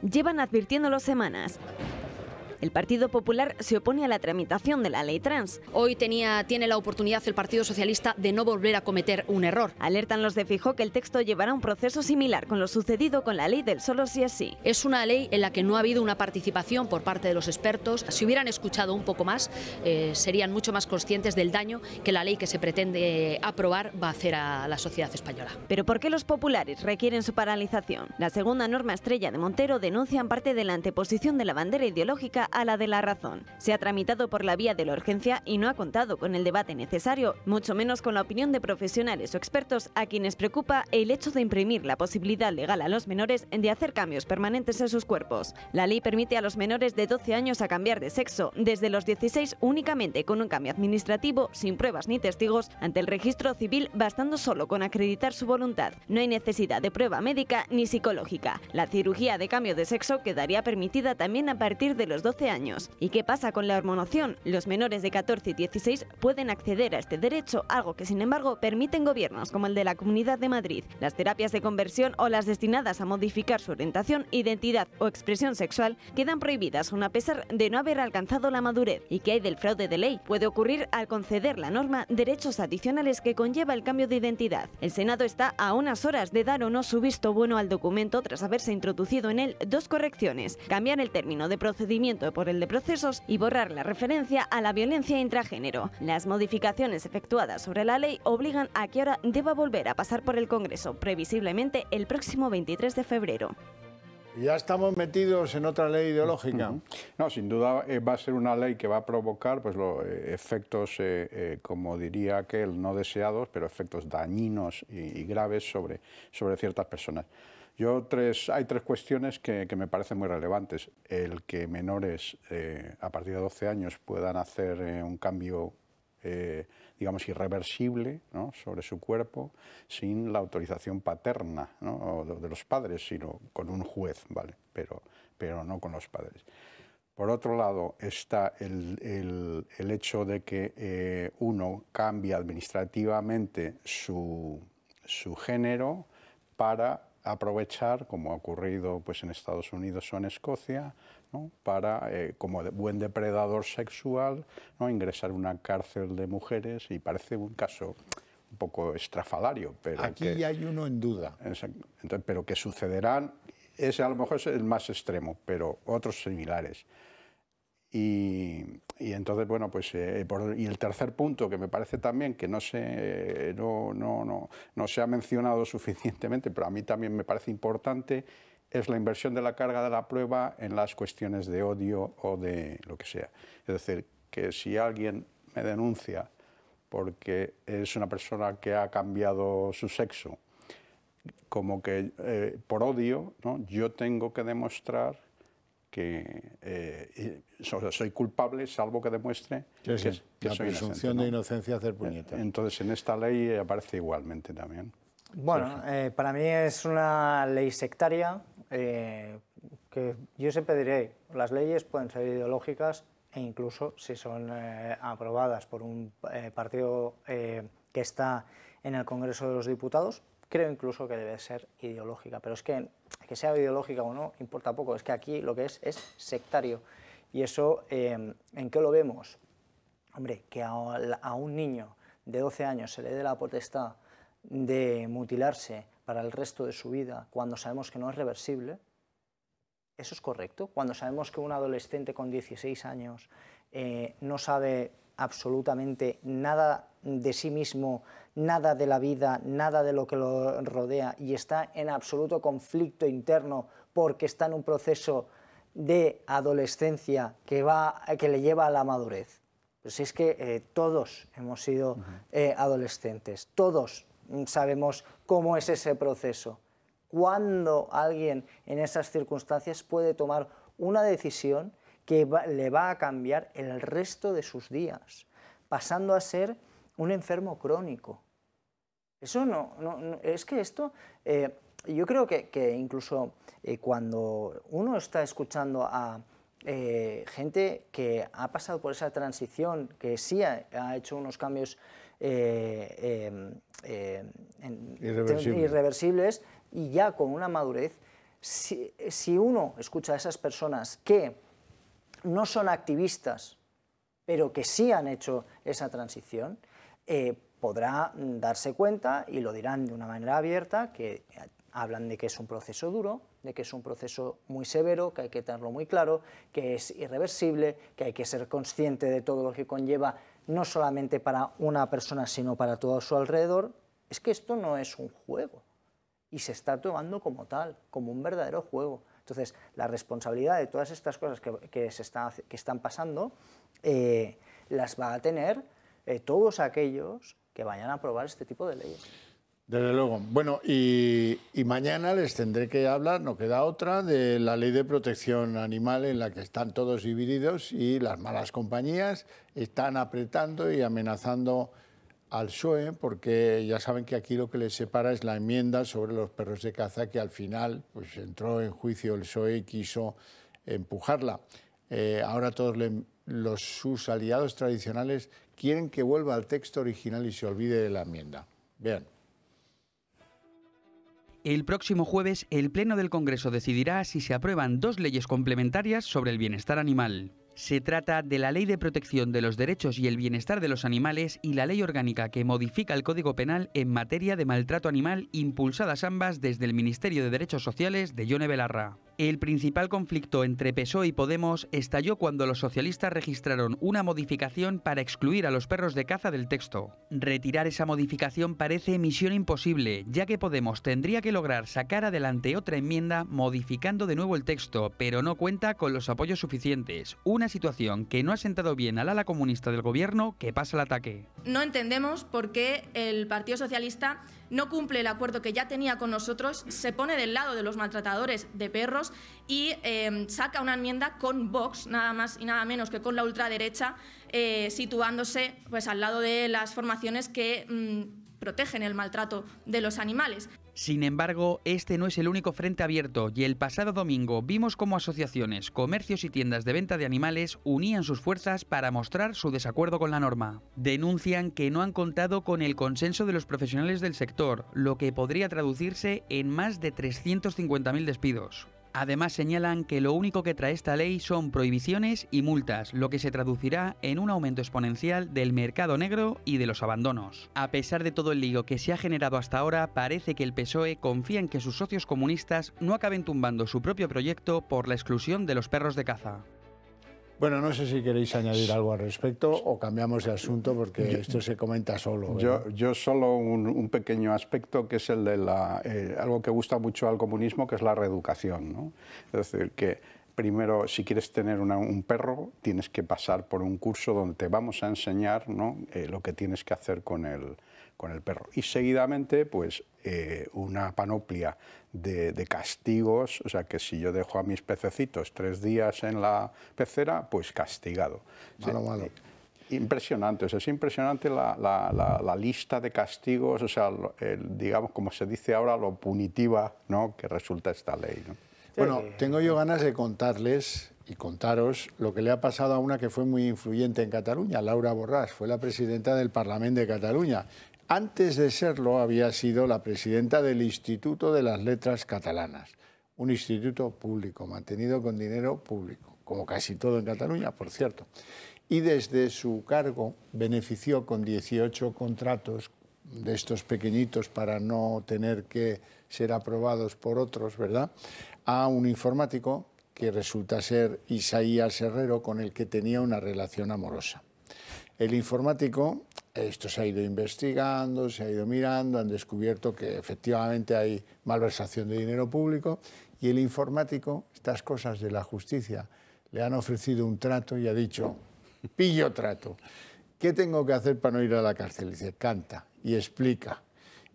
llevan advirtiéndolo semanas. El Partido Popular se opone a la tramitación de la ley trans. Hoy tenía, tiene la oportunidad el Partido Socialista de no volver a cometer un error. Alertan los de Fijo que el texto llevará un proceso similar con lo sucedido con la ley del solo si es sí. Es una ley en la que no ha habido una participación por parte de los expertos. Si hubieran escuchado un poco más, eh, serían mucho más conscientes del daño que la ley que se pretende aprobar va a hacer a la sociedad española. Pero ¿por qué los populares requieren su paralización? La segunda norma estrella de Montero denuncian parte de la anteposición de la bandera ideológica a la de la razón. Se ha tramitado por la vía de la urgencia y no ha contado con el debate necesario, mucho menos con la opinión de profesionales o expertos a quienes preocupa el hecho de imprimir la posibilidad legal a los menores de hacer cambios permanentes en sus cuerpos. La ley permite a los menores de 12 años a cambiar de sexo desde los 16 únicamente con un cambio administrativo, sin pruebas ni testigos, ante el registro civil bastando solo con acreditar su voluntad. No hay necesidad de prueba médica ni psicológica. La cirugía de cambio de sexo quedaría permitida también a partir de los 12 años. ¿Y qué pasa con la hormonación? Los menores de 14 y 16 pueden acceder a este derecho, algo que sin embargo permiten gobiernos como el de la Comunidad de Madrid. Las terapias de conversión o las destinadas a modificar su orientación, identidad o expresión sexual quedan prohibidas aun a pesar de no haber alcanzado la madurez. ¿Y qué hay del fraude de ley? Puede ocurrir al conceder la norma derechos adicionales que conlleva el cambio de identidad. El Senado está a unas horas de dar o no su visto bueno al documento tras haberse introducido en él dos correcciones, cambiar el término de procedimiento por el de procesos y borrar la referencia a la violencia intragénero. Las modificaciones efectuadas sobre la ley obligan a que ahora deba volver a pasar por el Congreso, previsiblemente el próximo 23 de febrero. Ya estamos metidos en otra ley ideológica. No, sin duda eh, va a ser una ley que va a provocar pues, los eh, efectos, eh, como diría aquel, no deseados, pero efectos dañinos y, y graves sobre, sobre ciertas personas tres, hay tres cuestiones que, me parecen muy relevantes. El que menores eh, a partir de 12 años puedan hacer eh, un cambio, eh, digamos, irreversible sobre su cuerpo sin la autorización paterna de, los padres, sino con un juez, ¿vale? Pero, pero no con los padres. Por otro lado, está el, hecho de que uno cambia administrativamente su género para aprovechar, como ha ocurrido pues, en Estados Unidos o en Escocia, para, eh, como buen depredador sexual, ¿no? ingresar a una cárcel de mujeres y parece un caso un poco estrafalario. Pero Aquí hay uno en duda. pero que sucederán, ese a lo mejor es el más extremo, pero otros similares. Y, y entonces, bueno, pues eh, y el tercer punto que me parece también que no se, eh, no, no, no, se ha mencionado suficientemente, pero a mí también me parece importante, es la inversión de la carga de la prueba en las cuestiones de odio o de lo que sea. Es decir, que si alguien me denuncia porque es una persona que ha cambiado su sexo, como que eh, por odio, ¿no? yo tengo que demostrar que eh, soy culpable salvo que demuestre que, la presunción de inocencia hacer eh, Entonces en esta ley aparece igualmente también. Bueno, eh, para mí es una ley sectaria que yo siempre diré, las leyes pueden ser ideológicas e incluso si son aprobadas por un partido que está en el Congreso de los Diputados, creo incluso que debe ser ideológica, pero es que que sea ideológica o no importa poco, es que aquí lo que es es sectario. Y eso, em, ¿en qué lo vemos? Hombre, que a, un niño de 12 años se le dé la potestad de mutilarse para el resto de su vida cuando sabemos que no es reversible, eso es correcto. Cuando sabemos que un adolescente con 16 años eh, no sabe absolutamente nada de sí mismo, nada de la vida, nada de lo que lo rodea y está en absoluto conflicto interno porque está en un proceso de adolescencia que, va, que le lleva a la madurez. Pues es que eh, todos hemos sido eh, adolescentes, todos sabemos cómo es ese proceso. Cuando alguien en esas circunstancias puede tomar una decisión que le va a cambiar el resto de sus días, pasando a ser un enfermo crónico. Eso no, es que esto, eh, yo creo que, incluso eh, cuando uno está escuchando a eh, gente que ha pasado por esa transición, que sí ha, hecho unos cambios irreversibles y ya con una madurez, si uno escucha a esas personas que no son activistas, pero que sí han hecho esa transición, eh, podrá darse cuenta, y lo dirán de una manera abierta, que hablan de que es un proceso duro, de que es un proceso muy severo, que hay que tenerlo muy claro, que es irreversible, que hay que ser consciente de todo lo que conlleva, no solamente para una persona, sino para todo a su alrededor. Es que esto no es un juego y se está tomando como tal, como un verdadero juego. Entonces, la responsabilidad de todas estas cosas que, se están pasando eh, las va a tener eh, todos aquellos que vayan a aprobar este tipo de leyes. Desde luego. Bueno, y, mañana les tendré que hablar, no queda otra, de la ley de protección animal en la que están todos divididos y las malas compañías están apretando y amenazando al SOE, porque ya saben que aquí lo que les separa es la enmienda sobre los perros de caza, que al final pues, entró en juicio el soe y quiso empujarla. Eh, ahora todos le los, sus aliados tradicionales quieren que vuelva al texto original y se olvide de la enmienda. Vean. El próximo jueves, el Pleno del Congreso decidirá si se aprueban dos leyes complementarias sobre el bienestar animal. Se trata de la Ley de Protección de los Derechos y el Bienestar de los Animales y la Ley Orgánica que modifica el Código Penal en materia de maltrato animal, impulsadas ambas desde el Ministerio de Derechos Sociales de Yone Belarra. El principal conflicto entre PSOE y Podemos estalló cuando los socialistas registraron una modificación para excluir a los perros de caza del texto. Retirar esa modificación parece misión imposible, ya que Podemos tendría que lograr sacar adelante otra enmienda modificando de nuevo el texto, pero no cuenta con los apoyos suficientes, una situación que no ha sentado bien al ala comunista del gobierno que pasa el ataque. No entendemos por qué el Partido Socialista no cumple el acuerdo que ya tenía con nosotros, se pone del lado de los maltratadores de perros y em, saca una enmienda con Vox, nada más y nada menos que con la ultraderecha, eh, situándose pues, al lado de las formaciones que... Mm, protegen el maltrato de los animales. Sin embargo, este no es el único frente abierto y el pasado domingo vimos cómo asociaciones, comercios y tiendas de venta de animales unían sus fuerzas para mostrar su desacuerdo con la norma. Denuncian que no han contado con el consenso de los profesionales del sector, lo que podría traducirse en más de 350.000 despidos. Además señalan que lo único que trae esta ley son prohibiciones y multas, lo que se traducirá en un aumento exponencial del mercado negro y de los abandonos. A pesar de todo el lío que se ha generado hasta ahora, parece que el PSOE confía en que sus socios comunistas no acaben tumbando su propio proyecto por la exclusión de los perros de caza. Bueno, no sé si queréis añadir algo al respecto o cambiamos de asunto porque esto se comenta solo. Yo, ¿eh? solo un, pequeño aspecto que es el de la, eh, algo que gusta mucho al comunismo, que es la reeducación. Es decir, que primero, si quieres tener un perro, tienes que pasar por un curso donde te vamos a enseñar eh, lo que tienes que hacer con el, con el perro. Y seguidamente, pues, una panoplia de, castigos, o sea que si yo dejo a mis pececitos tres días en la pecera, pues castigado. Impresionante, es impresionante la, la, lista de castigos, o sea, digamos, como se dice ahora, lo punitiva ¿no? que resulta esta ley. Bueno, tengo yo ganas de contarles y contaros lo que le ha pasado a una que fue muy influyente en Cataluña, Laura Borràs, fue la presidenta del Parlamento de Cataluña. Antes de serlo había sido la presidenta del Instituto de las Letras Catalanas, un instituto público, mantenido con dinero público, como casi todo en Cataluña, por cierto. Y desde su cargo benefició con 18 contratos de estos pequeñitos para no tener que ser aprobados por otros, ¿verdad? A un informático que resulta ser Isaías Herrero, con el que tenía una relación amorosa. El informático, esto se ha ido investigando, se ha ido mirando, han descubierto que efectivamente hay malversación de dinero público y el informático, estas cosas de la justicia, le han ofrecido un trato y ha dicho, pillo trato. ¿Qué tengo que hacer para no ir a la cárcel? Y dice, canta y explica.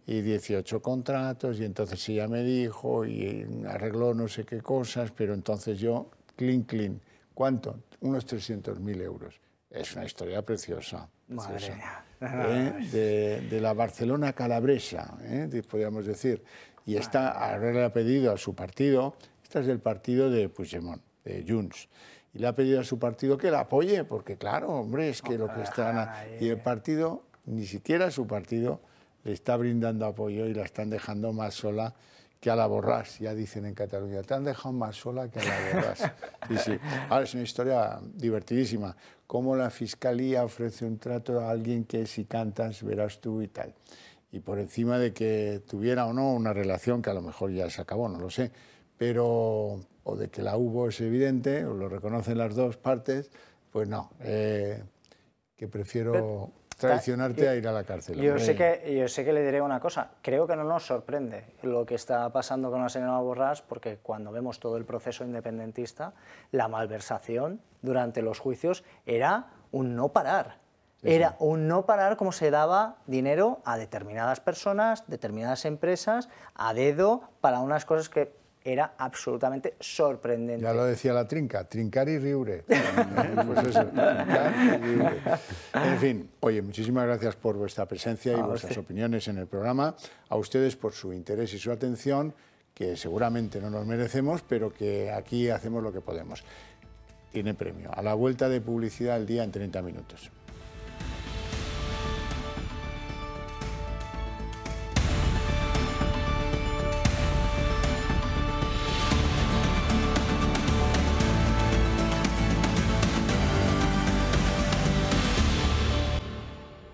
Y 18 contratos, y entonces ella me dijo, y arregló no sé qué cosas, pero entonces yo, clean, clean. ¿Cuánto? Unos 300.000 euros. Es una historia preciosa. Madre ¿eh? de, la Barcelona calabresa, ¿eh? podríamos decir. Y esta, ahora le ha pedido a su partido, esta es del partido de Puigdemont, de Junts, y le ha pedido a su partido que la apoye, porque claro, hombre, es que lo que están... Y el partido, ni siquiera su partido, le está brindando apoyo y la están dejando más sola que a la borras, ya dicen en Cataluña. Te han dejado más sola que a la borras. <laughs> Sí, sí. Ahora es una historia divertidísima cómo la fiscalía ofrece un trato a alguien que si cantas verás tú y tal. Y por encima de que tuviera o no una relación que a lo mejor ya se acabó, no lo sé, pero o de que la hubo es evidente, o lo reconocen las dos partes, pues no, eh, que prefiero traicionarte a ir a la cárcel. Yo sé, que, yo sé que le diré una cosa, creo que no nos sorprende lo que está pasando con la señora Borrás, porque cuando vemos todo el proceso independentista, la malversación durante los juicios era un no parar. era un no parar como se daba dinero a determinadas personas, determinadas empresas, a dedo, para unas cosas que era absolutamente sorprendente. Ya lo decía la trinca, trincar y riure. <laughs> pues eso, En fin, oye, muchísimas gracias por vuestra presencia y vuestras opiniones en el programa, a ustedes por su interés y su atención, que seguramente no nos merecemos, pero que aquí hacemos lo que podemos. Tiene premio. A la vuelta de publicidad el día en 30 minutos.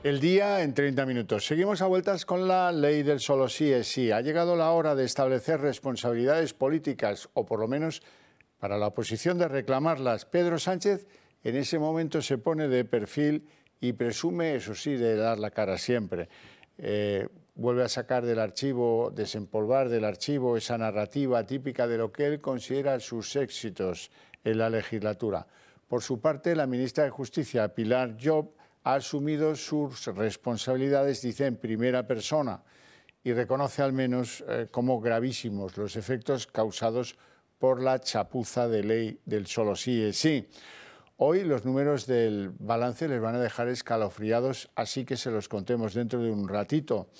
El día en 30 minutos. Seguimos a vueltas con la ley del solo sí es sí. Ha llegado la hora de establecer responsabilidades políticas, o por lo menos para la oposición de reclamarlas. Pedro Sánchez en ese momento se pone de perfil y presume, eso sí, de dar la cara siempre. Eh, vuelve a sacar del archivo, desempolvar del archivo esa narrativa típica de lo que él considera sus éxitos en la legislatura. Por su parte, la ministra de Justicia, Pilar Job, ha asumido sus responsabilidades, dice en primera persona, y reconoce al menos eh, como gravísimos los efectos causados por la chapuza de ley del solo sí es sí. Hoy los números del balance les van a dejar escalofriados, así que se los contemos dentro de un ratito.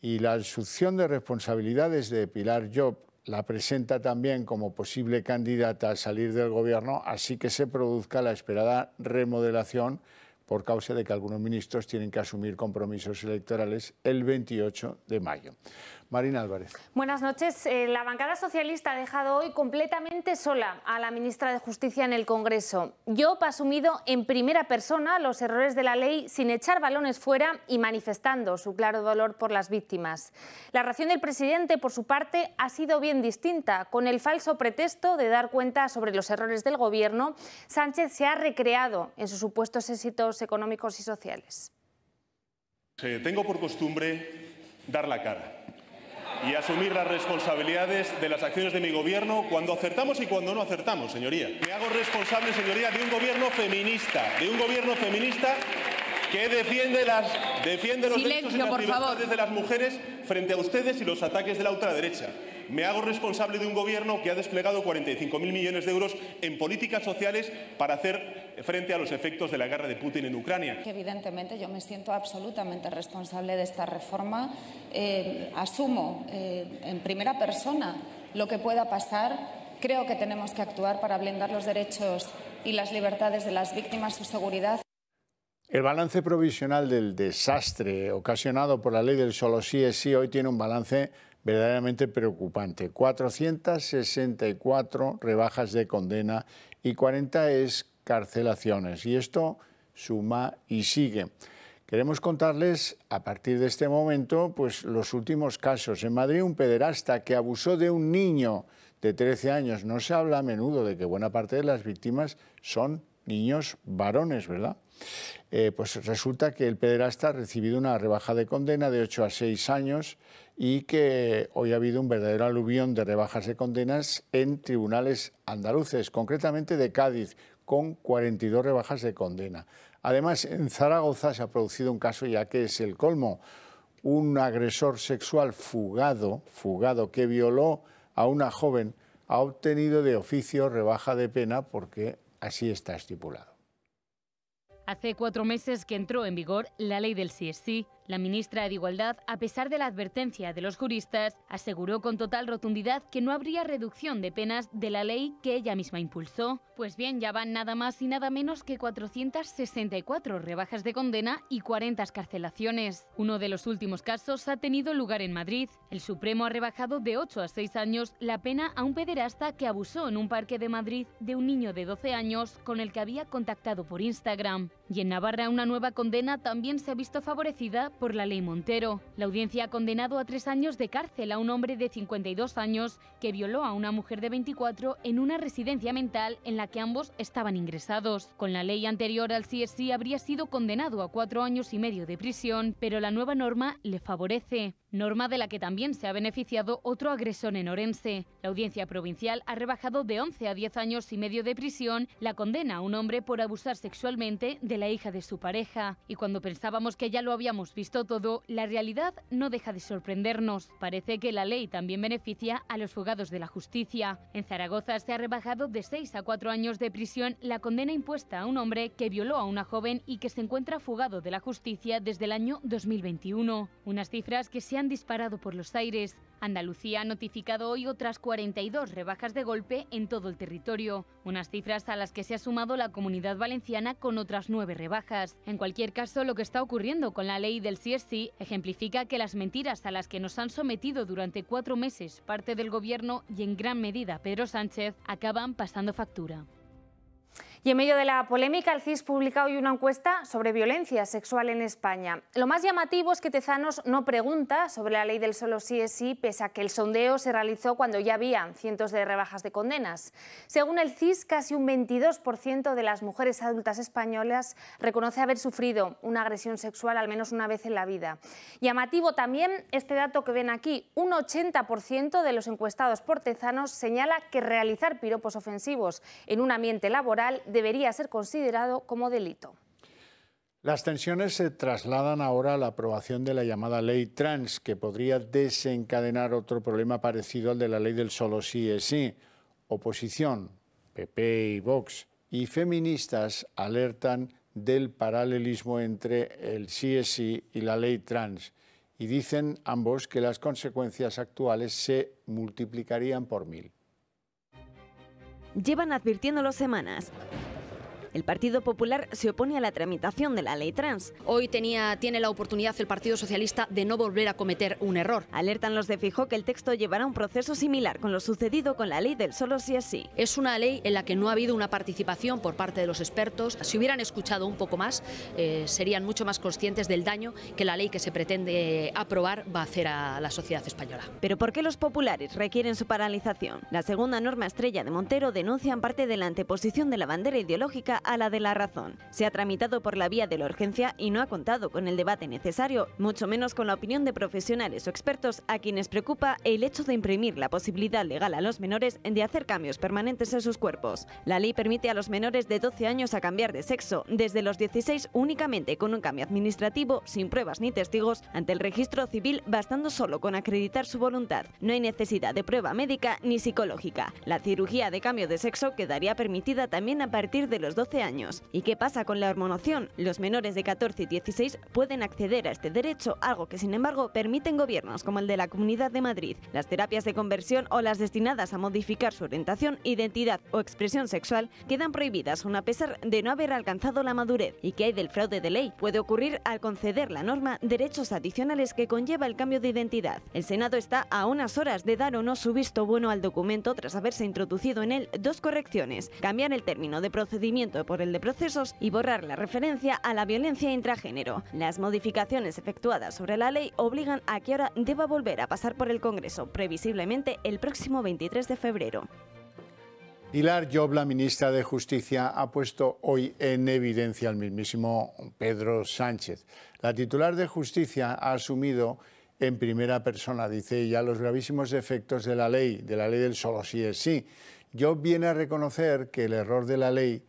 Y la asunción de responsabilidades de Pilar Job la presenta también como posible candidata a salir del gobierno, así que se produzca la esperada remodelación por causa de que algunos ministros tienen que asumir compromisos electorales el 28 de mayo. Marina Álvarez. Buenas noches. Eh, la bancada socialista ha dejado hoy completamente sola a la ministra de Justicia en el Congreso. Job ha asumido en primera persona los errores de la ley sin echar balones fuera y manifestando su claro dolor por las víctimas. La reacción del presidente, por su parte, ha sido bien distinta. Con el falso pretexto de dar cuenta sobre los errores del Gobierno, Sánchez se ha recreado en sus supuestos éxitos económicos y sociales. Eh, tengo por costumbre dar la cara y asumir las responsabilidades de las acciones de mi gobierno cuando acertamos y cuando no acertamos, señoría. Me hago responsable, señoría, de un gobierno feminista, de un gobierno feminista que defiende las defiende los derechos y las libertades de las mujeres frente a ustedes y los ataques de la ultraderecha me hago responsable de un gobierno que ha desplegado 45.000 millones de euros en políticas sociales para hacer frente a los efectos de la guerra de Putin en Ucrania. Evidentemente, yo me siento absolutamente responsable de esta reforma. Eh, asumo eh, en primera persona lo que pueda pasar. Creo que tenemos que actuar para blindar los derechos y las libertades de las víctimas, su seguridad el balance provisional del desastre ocasionado por la ley del solo sí es sí hoy tiene un balance verdaderamente preocupante. 464 rebajas de condena y 40 escarcelaciones. Y esto suma y sigue. Queremos contarles a partir de este momento pues, los últimos casos. En Madrid un pederasta que abusó de un niño de 13 años. No se habla a menudo de que buena parte de las víctimas son niños varones, ¿verdad? Eh, pues resulta que el pederasta ha recibido una rebaja de condena de 8 a 6 años y que hoy ha habido un verdadero aluvión de rebajas de condenas en tribunales andaluces, concretamente de Cádiz, con 42 rebajas de condena. Además, en Zaragoza se ha producido un caso ya que es el colmo. Un agresor sexual fugado, fugado que violó a una joven, ha obtenido de oficio rebaja de pena porque así está estipulado. Hace cuatro meses que entró en vigor la ley del CSI... La ministra de Igualdad, a pesar de la advertencia de los juristas, aseguró con total rotundidad que no habría reducción de penas de la ley que ella misma impulsó. Pues bien, ya van nada más y nada menos que 464 rebajas de condena y 40 escarcelaciones. Uno de los últimos casos ha tenido lugar en Madrid. El Supremo ha rebajado de 8 a 6 años la pena a un pederasta que abusó en un parque de Madrid de un niño de 12 años con el que había contactado por Instagram. Y en Navarra una nueva condena también se ha visto favorecida por la ley Montero. La audiencia ha condenado a tres años de cárcel a un hombre de 52 años que violó a una mujer de 24 en una residencia mental en la que ambos estaban ingresados. Con la ley anterior al CSI habría sido condenado a cuatro años y medio de prisión, pero la nueva norma le favorece. Norma de la que también se ha beneficiado otro agresor en Orense. La audiencia provincial ha rebajado de 11 a 10 años y medio de prisión la condena a un hombre por abusar sexualmente de la hija de su pareja. Y cuando pensábamos que ya lo habíamos visto, visto todo, la realidad no deja de sorprendernos. Parece que la ley también beneficia a los fugados de la justicia. En Zaragoza se ha rebajado de 6 a 4 años de prisión la condena impuesta a un hombre que violó a una joven y que se encuentra fugado de la justicia desde el año 2021. Unas cifras que se han disparado por los aires. Andalucía ha notificado hoy otras 42 rebajas de golpe en todo el territorio, unas cifras a las que se ha sumado la comunidad valenciana con otras nueve rebajas. En cualquier caso, lo que está ocurriendo con la ley del el csc ejemplifica que las mentiras a las que nos han sometido durante cuatro meses parte del Gobierno y en gran medida Pedro Sánchez acaban pasando factura. Y en medio de la polémica, el CIS publica hoy una encuesta sobre violencia sexual en España. Lo más llamativo es que Tezanos no pregunta sobre la ley del solo sí es sí, pese a que el sondeo se realizó cuando ya había cientos de rebajas de condenas. Según el CIS, casi un 22% de las mujeres adultas españolas reconoce haber sufrido una agresión sexual al menos una vez en la vida. Llamativo también este dato que ven aquí, un 80% de los encuestados por Tezanos señala que realizar piropos ofensivos en un ambiente laboral debería ser considerado como delito. Las tensiones se trasladan ahora a la aprobación de la llamada ley trans, que podría desencadenar otro problema parecido al de la ley del solo sí es sí. Oposición, PP y Vox y feministas alertan del paralelismo entre el sí es sí y la ley trans y dicen ambos que las consecuencias actuales se multiplicarían por mil llevan advirtiéndolo semanas. El Partido Popular se opone a la tramitación de la ley trans. Hoy tenía, tiene la oportunidad el Partido Socialista de no volver a cometer un error. Alertan los de Fijó que el texto llevará un proceso similar con lo sucedido con la ley del solo si es sí. Es una ley en la que no ha habido una participación por parte de los expertos. Si hubieran escuchado un poco más, eh, serían mucho más conscientes del daño que la ley que se pretende aprobar va a hacer a la sociedad española. Pero ¿por qué los populares requieren su paralización? La segunda norma estrella de Montero denuncian parte de la anteposición de la bandera ideológica a la de la razón. Se ha tramitado por la vía de la urgencia y no ha contado con el debate necesario, mucho menos con la opinión de profesionales o expertos a quienes preocupa el hecho de imprimir la posibilidad legal a los menores de hacer cambios permanentes en sus cuerpos. La ley permite a los menores de 12 años a cambiar de sexo desde los 16 únicamente con un cambio administrativo, sin pruebas ni testigos, ante el registro civil bastando solo con acreditar su voluntad. No hay necesidad de prueba médica ni psicológica. La cirugía de cambio de sexo quedaría permitida también a partir de los 12 años. ¿Y qué pasa con la hormonación? Los menores de 14 y 16 pueden acceder a este derecho, algo que sin embargo permiten gobiernos como el de la Comunidad de Madrid. Las terapias de conversión o las destinadas a modificar su orientación, identidad o expresión sexual quedan prohibidas aun a pesar de no haber alcanzado la madurez. ¿Y qué hay del fraude de ley? Puede ocurrir al conceder la norma derechos adicionales que conlleva el cambio de identidad. El Senado está a unas horas de dar o no su visto bueno al documento tras haberse introducido en él dos correcciones, cambiar el término de procedimiento por el de procesos y borrar la referencia a la violencia intragénero. Las modificaciones efectuadas sobre la ley obligan a que ahora deba volver a pasar por el Congreso, previsiblemente el próximo 23 de febrero. Pilar Job, la ministra de Justicia, ha puesto hoy en evidencia al mismísimo Pedro Sánchez. La titular de Justicia ha asumido en primera persona, dice ella, los gravísimos efectos de la ley, de la ley del solo sí es sí. Job viene a reconocer que el error de la ley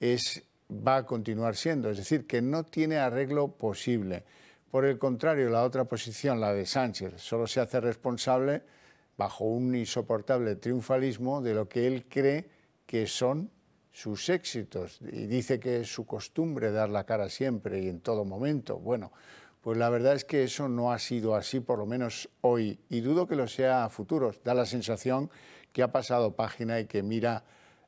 es, va a continuar siendo, es decir, que no tiene arreglo posible. Por el contrario, la otra posición, la de Sánchez, solo se hace responsable bajo un insoportable triunfalismo de lo que él cree que son sus éxitos y dice que es su costumbre dar la cara siempre y en todo momento. Bueno, pues la verdad es que eso no ha sido así, por lo menos hoy, y dudo que lo sea a futuros. Da la sensación que ha pasado página y que mira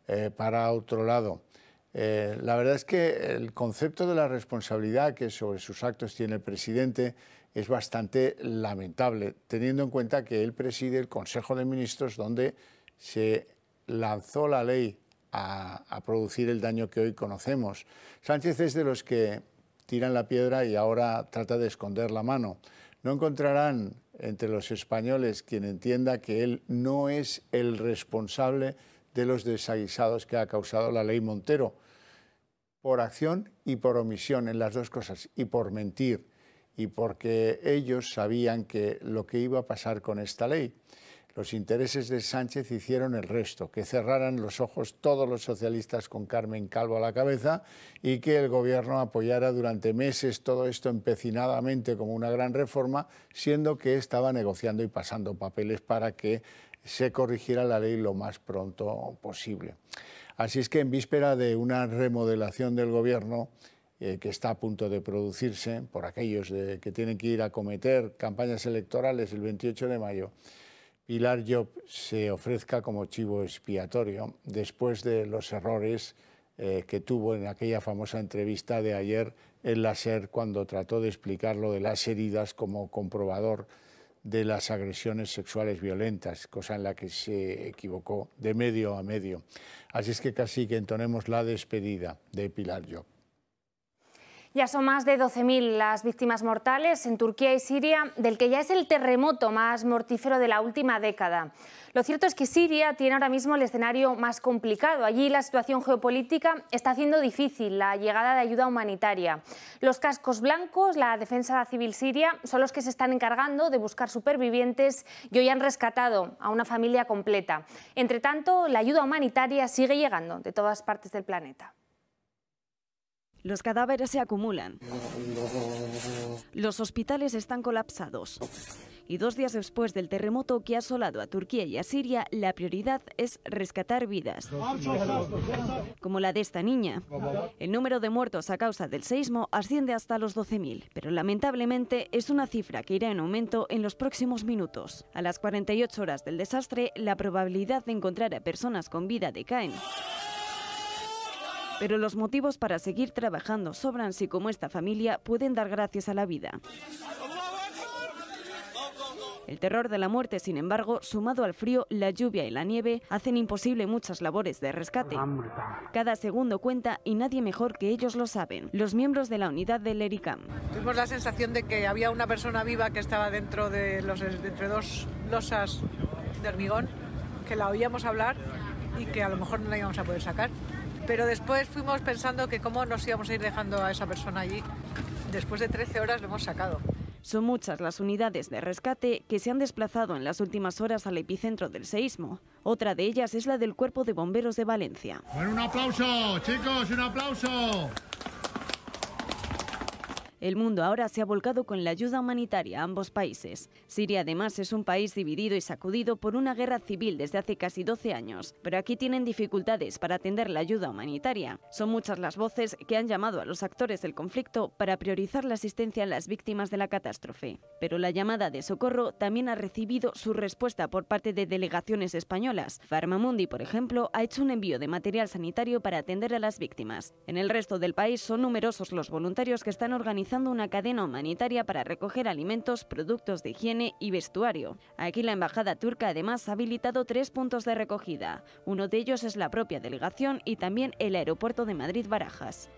eh, para otro lado. Eh, la verdad es que el concepto de la responsabilidad que sobre sus actos tiene el presidente es bastante lamentable, teniendo en cuenta que él preside el Consejo de Ministros donde se lanzó la ley a producir el daño que hoy conocemos. Sánchez es de los que tiran la piedra y ahora trata de esconder la mano. No encontrarán entre los españoles quien entienda que él no es el responsable de los desaguisados que ha causado la ley Montero, por acción y por omisión en las dos cosas, y por mentir, y porque ellos sabían que lo que iba a pasar con esta ley. Los intereses de Sánchez hicieron el resto, que cerraran los ojos todos los socialistas con Carmen Calvo a la cabeza y que el gobierno apoyara durante meses todo esto empecinadamente como una gran reforma, siendo que estaba negociando y pasando papeles para que se corrigirá la ley lo más pronto posible. Así es que en víspera de una remodelación del Gobierno, eh, que está a punto de producirse por aquellos que tienen que ir a cometer campañas electorales el 28 de mayo, Pilar Job se ofrezca como chivo expiatorio después de los errores eh, que tuvo en aquella famosa entrevista de ayer en la SER cuando trató de explicar lo de las heridas como comprobador de las agresiones sexuales violentas, cosa en la que se equivocó de medio a medio. Así es que casi que entonemos la despedida de Pilar Job. Ya son más de 12.000 las víctimas mortales en Turquía y Siria, del que ya es el terremoto más mortífero de la última década. Lo cierto es que Siria tiene ahora mismo el escenario más complicado. Allí la situación geopolítica está haciendo difícil la llegada de ayuda humanitaria. Los cascos blancos, la defensa civil siria, son los que se están encargando de buscar supervivientes y hoy han rescatado a una familia completa. Entre tanto, la ayuda humanitaria sigue llegando de todas partes del planeta. Los cadáveres se acumulan. Los hospitales están colapsados. Y dos días después del terremoto que ha asolado a Turquía y a Siria, la prioridad es rescatar vidas, como la de esta niña. El número de muertos a causa del seismo asciende hasta los 12.000, pero lamentablemente es una cifra que irá en aumento en los próximos minutos. A las 48 horas del desastre, la probabilidad de encontrar a personas con vida decae. Pero los motivos para seguir trabajando sobran si como esta familia pueden dar gracias a la vida. El terror de la muerte, sin embargo, sumado al frío, la lluvia y la nieve, hacen imposible muchas labores de rescate. Cada segundo cuenta y nadie mejor que ellos lo saben, los miembros de la unidad del ERICAM. Tuvimos la sensación de que había una persona viva que estaba dentro de los, entre dos losas de hormigón, que la oíamos hablar y que a lo mejor no la íbamos a poder sacar. Pero después fuimos pensando que cómo nos íbamos a ir dejando a esa persona allí. Después de 13 horas lo hemos sacado. Son muchas las unidades de rescate que se han desplazado en las últimas horas al epicentro del seísmo. Otra de ellas es la del Cuerpo de Bomberos de Valencia. Bueno, un aplauso, chicos, un aplauso. El mundo ahora se ha volcado con la ayuda humanitaria a ambos países. Siria además es un país dividido y sacudido por una guerra civil desde hace casi 12 años, pero aquí tienen dificultades para atender la ayuda humanitaria. Son muchas las voces que han llamado a los actores del conflicto para priorizar la asistencia a las víctimas de la catástrofe. Pero la llamada de socorro también ha recibido su respuesta por parte de delegaciones españolas. Farmamundi, por ejemplo, ha hecho un envío de material sanitario para atender a las víctimas. En el resto del país son numerosos los voluntarios que están organizando una cadena humanitaria para recoger alimentos, productos de higiene y vestuario. Aquí la Embajada Turca además ha habilitado tres puntos de recogida. Uno de ellos es la propia delegación y también el aeropuerto de Madrid Barajas.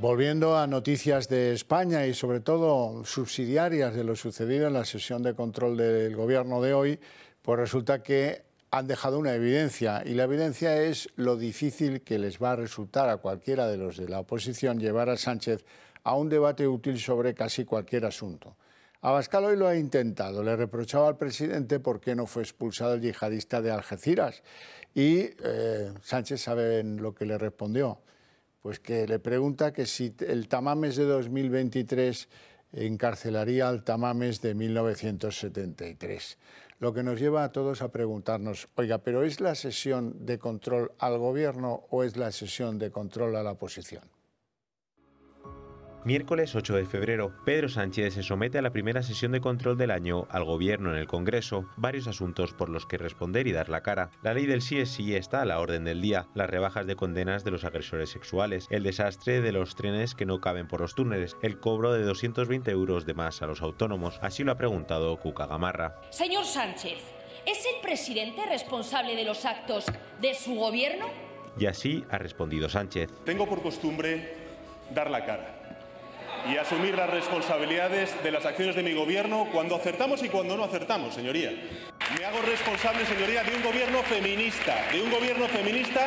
Volviendo a noticias de España y sobre todo subsidiarias de lo sucedido en la sesión de control del gobierno de hoy, pues resulta que han dejado una evidencia y la evidencia es lo difícil que les va a resultar a cualquiera de los de la oposición llevar a Sánchez a un debate útil sobre casi cualquier asunto. Abascal hoy lo ha intentado. Le reprochaba al presidente por qué no fue expulsado el yihadista de Algeciras. Y eh, Sánchez sabe lo que le respondió. Pues que le pregunta que si el Tamames de 2023 encarcelaría al Tamames de 1973. Lo que nos lleva a todos a preguntarnos, oiga, pero ¿es la sesión de control al gobierno o es la sesión de control a la oposición? Miércoles 8 de febrero, Pedro Sánchez se somete a la primera sesión de control del año al gobierno en el Congreso, varios asuntos por los que responder y dar la cara. La ley del sí es sí está a la orden del día, las rebajas de condenas de los agresores sexuales, el desastre de los trenes que no caben por los túneles, el cobro de 220 euros de más a los autónomos, así lo ha preguntado Cuca Gamarra. Señor Sánchez, ¿es el presidente responsable de los actos de su gobierno? Y así ha respondido Sánchez. Tengo por costumbre dar la cara y asumir las responsabilidades de las acciones de mi gobierno cuando acertamos y cuando no acertamos, señoría. Me hago responsable, señoría, de un gobierno feminista, de un gobierno feminista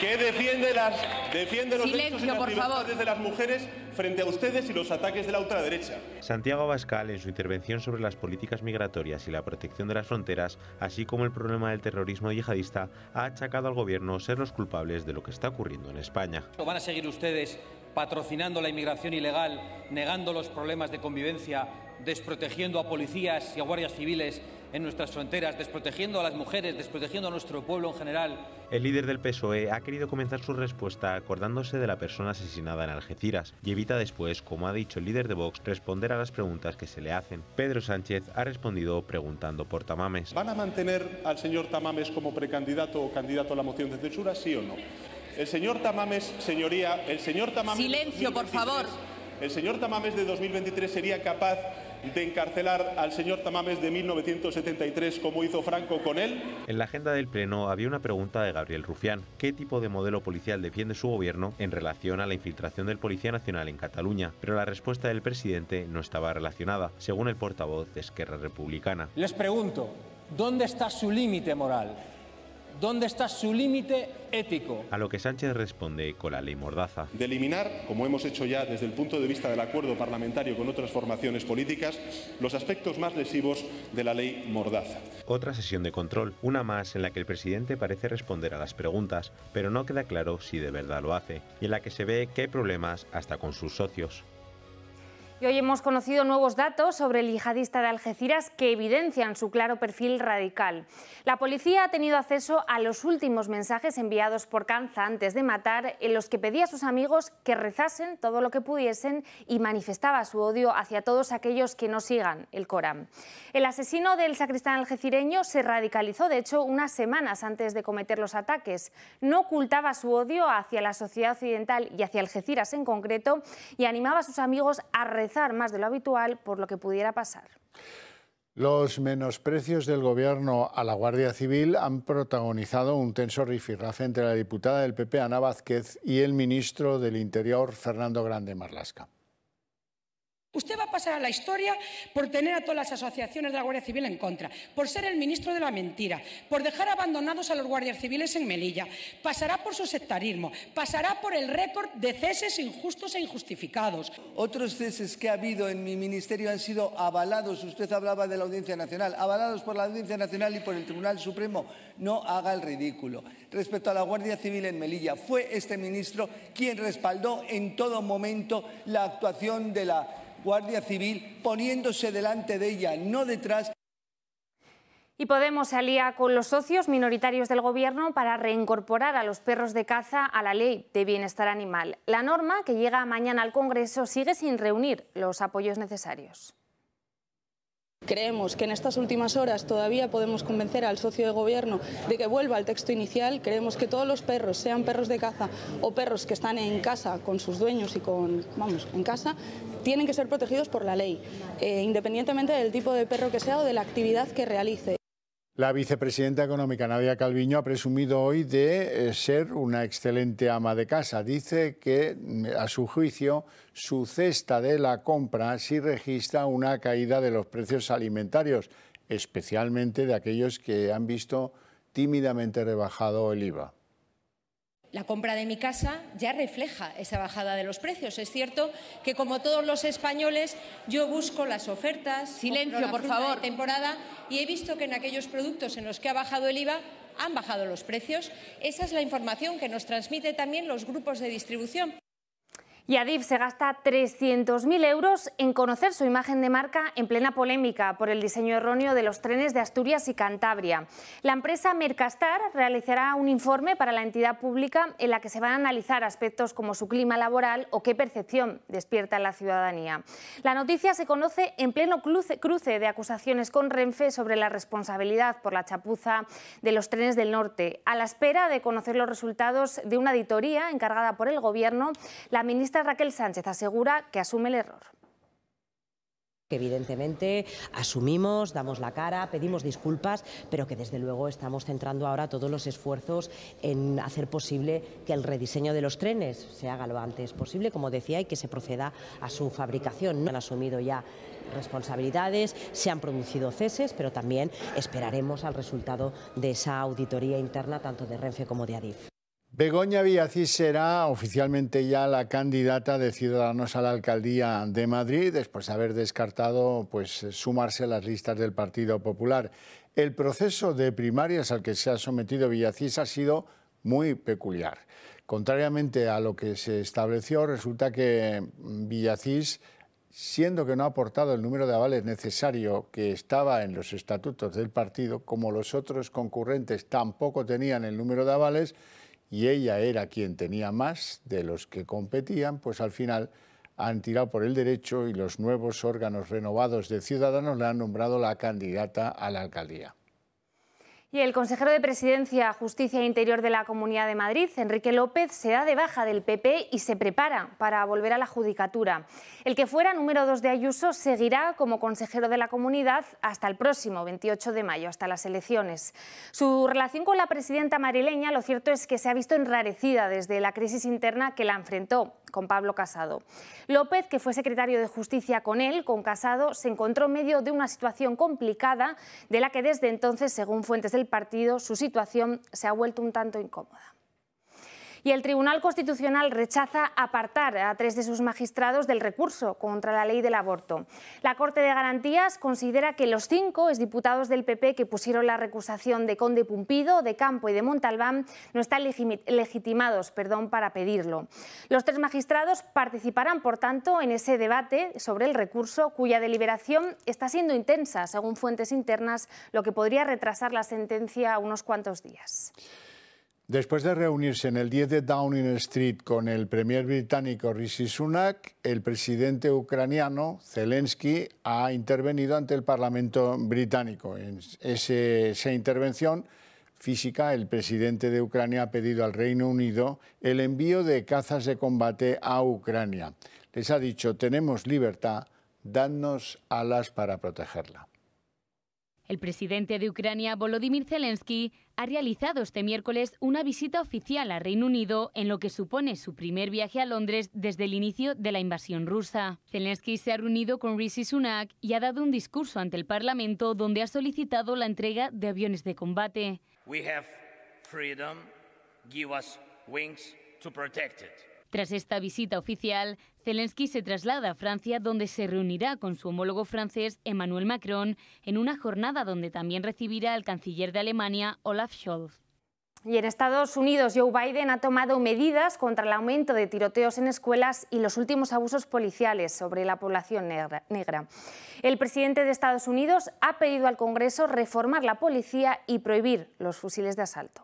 que defiende, las, defiende los derechos y las de las mujeres frente a ustedes y los ataques de la ultraderecha. Santiago Abascal, en su intervención sobre las políticas migratorias y la protección de las fronteras, así como el problema del terrorismo yihadista, ha achacado al gobierno ser los culpables de lo que está ocurriendo en España. "...lo ¿Van a seguir ustedes patrocinando la inmigración ilegal, negando los problemas de convivencia, desprotegiendo a policías y a guardias civiles en nuestras fronteras, desprotegiendo a las mujeres, desprotegiendo a nuestro pueblo en general. El líder del PSOE ha querido comenzar su respuesta acordándose de la persona asesinada en Algeciras y evita después, como ha dicho el líder de Vox, responder a las preguntas que se le hacen. Pedro Sánchez ha respondido preguntando por Tamames. ¿Van a mantener al señor Tamames como precandidato o candidato a la moción de censura, sí o no? El señor Tamames, señoría, el señor Tamames... Silencio, por favor. El señor Tamames de 2023 sería capaz de encarcelar al señor Tamames de 1973 como hizo Franco con él. En la agenda del Pleno había una pregunta de Gabriel Rufián. ¿Qué tipo de modelo policial defiende su gobierno en relación a la infiltración del Policía Nacional en Cataluña? Pero la respuesta del presidente no estaba relacionada, según el portavoz de Esquerra Republicana. Les pregunto, ¿dónde está su límite moral? ¿Dónde está su límite ético? A lo que Sánchez responde con la ley Mordaza. De eliminar, como hemos hecho ya desde el punto de vista del acuerdo parlamentario con otras formaciones políticas, los aspectos más lesivos de la ley Mordaza. Otra sesión de control, una más en la que el presidente parece responder a las preguntas, pero no queda claro si de verdad lo hace, y en la que se ve que hay problemas hasta con sus socios hoy hemos conocido nuevos datos sobre el yihadista de Algeciras que evidencian su claro perfil radical. La policía ha tenido acceso a los últimos mensajes enviados por Canza antes de matar, en los que pedía a sus amigos que rezasen todo lo que pudiesen y manifestaba su odio hacia todos aquellos que no sigan el Corán. El asesino del sacristán algecireño se radicalizó, de hecho, unas semanas antes de cometer los ataques. No ocultaba su odio hacia la sociedad occidental y hacia Algeciras en concreto y animaba a sus amigos a rezar más de lo habitual por lo que pudiera pasar. Los menosprecios del Gobierno a la Guardia Civil han protagonizado un tenso rifirrafe entre la diputada del PP, Ana Vázquez, y el ministro del Interior, Fernando Grande Marlasca. Usted va a pasar a la historia por tener a todas las asociaciones de la Guardia Civil en contra, por ser el ministro de la mentira, por dejar abandonados a los guardias civiles en Melilla. Pasará por su sectarismo, pasará por el récord de ceses injustos e injustificados. Otros ceses que ha habido en mi ministerio han sido avalados, usted hablaba de la Audiencia Nacional, avalados por la Audiencia Nacional y por el Tribunal Supremo. No haga el ridículo. Respecto a la Guardia Civil en Melilla, fue este ministro quien respaldó en todo momento la actuación de la Guardia Civil poniéndose delante de ella, no detrás. Y Podemos se alía con los socios minoritarios del Gobierno para reincorporar a los perros de caza a la Ley de Bienestar Animal. La norma, que llega mañana al Congreso, sigue sin reunir los apoyos necesarios. Creemos que en estas últimas horas todavía podemos convencer al socio de gobierno de que vuelva al texto inicial. Creemos que todos los perros, sean perros de caza o perros que están en casa con sus dueños y con, vamos, en casa, tienen que ser protegidos por la ley, eh, independientemente del tipo de perro que sea o de la actividad que realice. La vicepresidenta económica Nadia Calviño ha presumido hoy de eh, ser una excelente ama de casa. Dice que, mm, a su juicio, su cesta de la compra sí registra una caída de los precios alimentarios, especialmente de aquellos que han visto tímidamente rebajado el IVA. La compra de mi casa ya refleja esa bajada de los precios. Es cierto que, como todos los españoles, yo busco las ofertas, silencio, por favor, temporada, y he visto que en aquellos productos en los que ha bajado el IVA han bajado los precios. Esa es la información que nos transmiten también los grupos de distribución. Yadif se gasta 300.000 euros en conocer su imagen de marca en plena polémica por el diseño erróneo de los trenes de Asturias y Cantabria. La empresa Mercastar realizará un informe para la entidad pública en la que se van a analizar aspectos como su clima laboral o qué percepción despierta en la ciudadanía. La noticia se conoce en pleno cruce de acusaciones con Renfe sobre la responsabilidad por la chapuza de los trenes del norte. A la espera de conocer los resultados de una auditoría encargada por el Gobierno, la ministra Raquel Sánchez asegura que asume el error evidentemente asumimos, damos la cara, pedimos disculpas, pero que desde luego estamos centrando ahora todos los esfuerzos en hacer posible que el rediseño de los trenes se haga lo antes posible, como decía, y que se proceda a su fabricación. han asumido ya responsabilidades, se han producido ceses, pero también esperaremos al resultado de esa auditoría interna tanto de Renfe como de Adif. Begoña Villacís será oficialmente ya la candidata de Ciudadanos a la Alcaldía de Madrid, después de haber descartado pues, sumarse a las listas del Partido Popular. El proceso de primarias al que se ha sometido Villacís ha sido muy peculiar. Contrariamente a lo que se estableció, resulta que Villacís, siendo que no ha aportado el número de avales necesario que estaba en los estatutos del partido, como los otros concurrentes tampoco tenían el número de avales, y ella era quien tenía más de los que competían, pues al final han tirado por el derecho y los nuevos órganos renovados de Ciudadanos la han nombrado la candidata a la alcaldía. Y el consejero de Presidencia, Justicia e Interior de la Comunidad de Madrid, Enrique López, se da de baja del PP y se prepara para volver a la Judicatura. El que fuera número 2 de Ayuso seguirá como consejero de la comunidad hasta el próximo 28 de mayo, hasta las elecciones. Su relación con la presidenta marileña, lo cierto es que se ha visto enrarecida desde la crisis interna que la enfrentó con Pablo Casado. López, que fue secretario de Justicia con él, con Casado, se encontró en medio de una situación complicada de la que desde entonces, según fuentes de el partido su situación se ha vuelto un tanto incómoda. Y el Tribunal Constitucional rechaza apartar a tres de sus magistrados del recurso contra la ley del aborto. La Corte de Garantías considera que los cinco exdiputados del PP que pusieron la recusación de Conde Pumpido, de Campo y de Montalbán no están legitimados perdón, para pedirlo. Los tres magistrados participarán, por tanto, en ese debate sobre el recurso cuya deliberación está siendo intensa, según fuentes internas, lo que podría retrasar la sentencia unos cuantos días. Después de reunirse en el 10 de Downing Street con el premier británico Rishi Sunak, el presidente ucraniano Zelensky ha intervenido ante el Parlamento británico. En esa intervención física, el presidente de Ucrania ha pedido al Reino Unido el envío de cazas de combate a Ucrania. Les ha dicho, tenemos libertad, dadnos alas para protegerla. El presidente de Ucrania, Volodymyr Zelensky, ha realizado este miércoles una visita oficial a Reino Unido en lo que supone su primer viaje a Londres desde el inicio de la invasión rusa. Zelensky se ha reunido con Rishi Sunak y ha dado un discurso ante el Parlamento donde ha solicitado la entrega de aviones de combate. Tras esta visita oficial, Zelensky se traslada a Francia, donde se reunirá con su homólogo francés Emmanuel Macron en una jornada donde también recibirá al canciller de Alemania Olaf Scholz. Y en Estados Unidos, Joe Biden ha tomado medidas contra el aumento de tiroteos en escuelas y los últimos abusos policiales sobre la población negra. El presidente de Estados Unidos ha pedido al Congreso reformar la policía y prohibir los fusiles de asalto.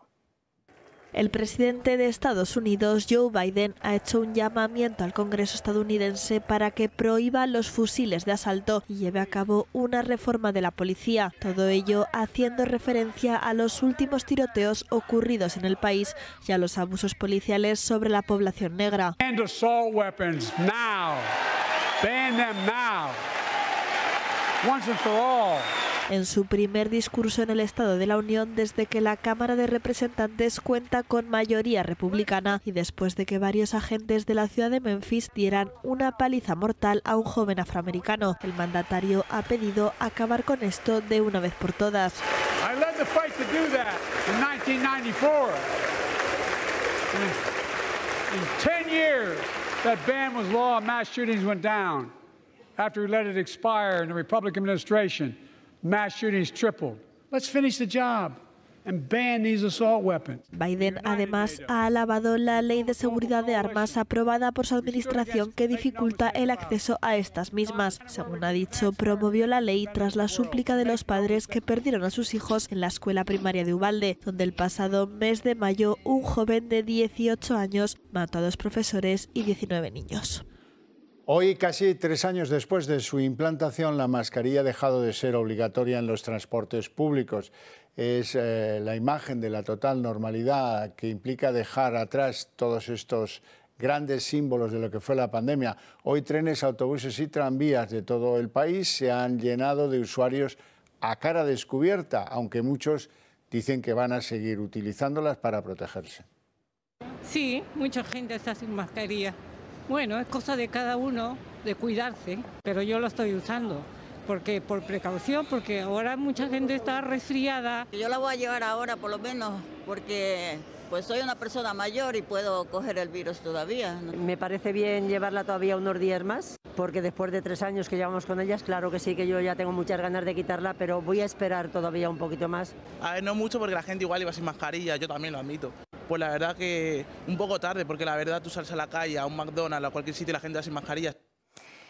El presidente de Estados Unidos, Joe Biden, ha hecho un llamamiento al Congreso estadounidense para que prohíba los fusiles de asalto y lleve a cabo una reforma de la policía. Todo ello haciendo referencia a los últimos tiroteos ocurridos en el país y a los abusos policiales sobre la población negra en su primer discurso en el Estado de la Unión desde que la Cámara de Representantes cuenta con mayoría republicana y después de que varios agentes de la ciudad de Memphis dieran una paliza mortal a un joven afroamericano. El mandatario ha pedido acabar con esto de una vez por todas. that ban was law, mass shootings went down after we let it expire in the Republican administration. Mass shootings Let's finish the job. Biden además ha alabado la ley de seguridad de armas aprobada por su administración que dificulta el acceso a estas mismas. Según ha dicho, promovió la ley tras la súplica de los padres que perdieron a sus hijos en la escuela primaria de Ubalde, donde el pasado mes de mayo un joven de 18 años mató a dos profesores y 19 niños. Hoy, casi tres años después de su implantación, la mascarilla ha dejado de ser obligatoria en los transportes públicos. Es eh, la imagen de la total normalidad que implica dejar atrás todos estos grandes símbolos de lo que fue la pandemia. Hoy trenes, autobuses y tranvías de todo el país se han llenado de usuarios a cara descubierta, aunque muchos dicen que van a seguir utilizándolas para protegerse. Sí, mucha gente está sin mascarilla. Bueno, es cosa de cada uno de cuidarse, pero yo lo estoy usando. Porque por precaución, porque ahora mucha gente está resfriada. Yo la voy a llevar ahora por lo menos, porque pues soy una persona mayor y puedo coger el virus todavía. Me parece bien llevarla todavía unos días más, porque después de tres años que llevamos con ellas, claro que sí que yo ya tengo muchas ganas de quitarla, pero voy a esperar todavía un poquito más. A ver, no mucho porque la gente igual iba sin mascarilla, yo también lo admito pues la verdad que un poco tarde, porque la verdad tú sales a la calle, a un McDonald's, a cualquier sitio la gente va sin mascarillas.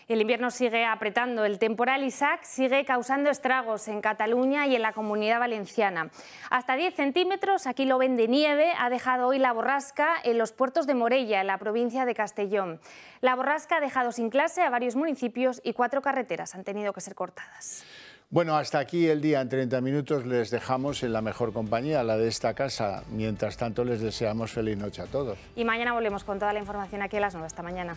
El invierno sigue apretando, el temporal Isaac sigue causando estragos en Cataluña y en la comunidad valenciana. Hasta 10 centímetros, aquí lo ven de nieve, ha dejado hoy la borrasca en los puertos de Morella, en la provincia de Castellón. La borrasca ha dejado sin clase a varios municipios y cuatro carreteras han tenido que ser cortadas. Bueno, hasta aquí el día. En 30 minutos les dejamos en la mejor compañía, la de esta casa. Mientras tanto, les deseamos feliz noche a todos. Y mañana volvemos con toda la información aquí a las 9. esta mañana.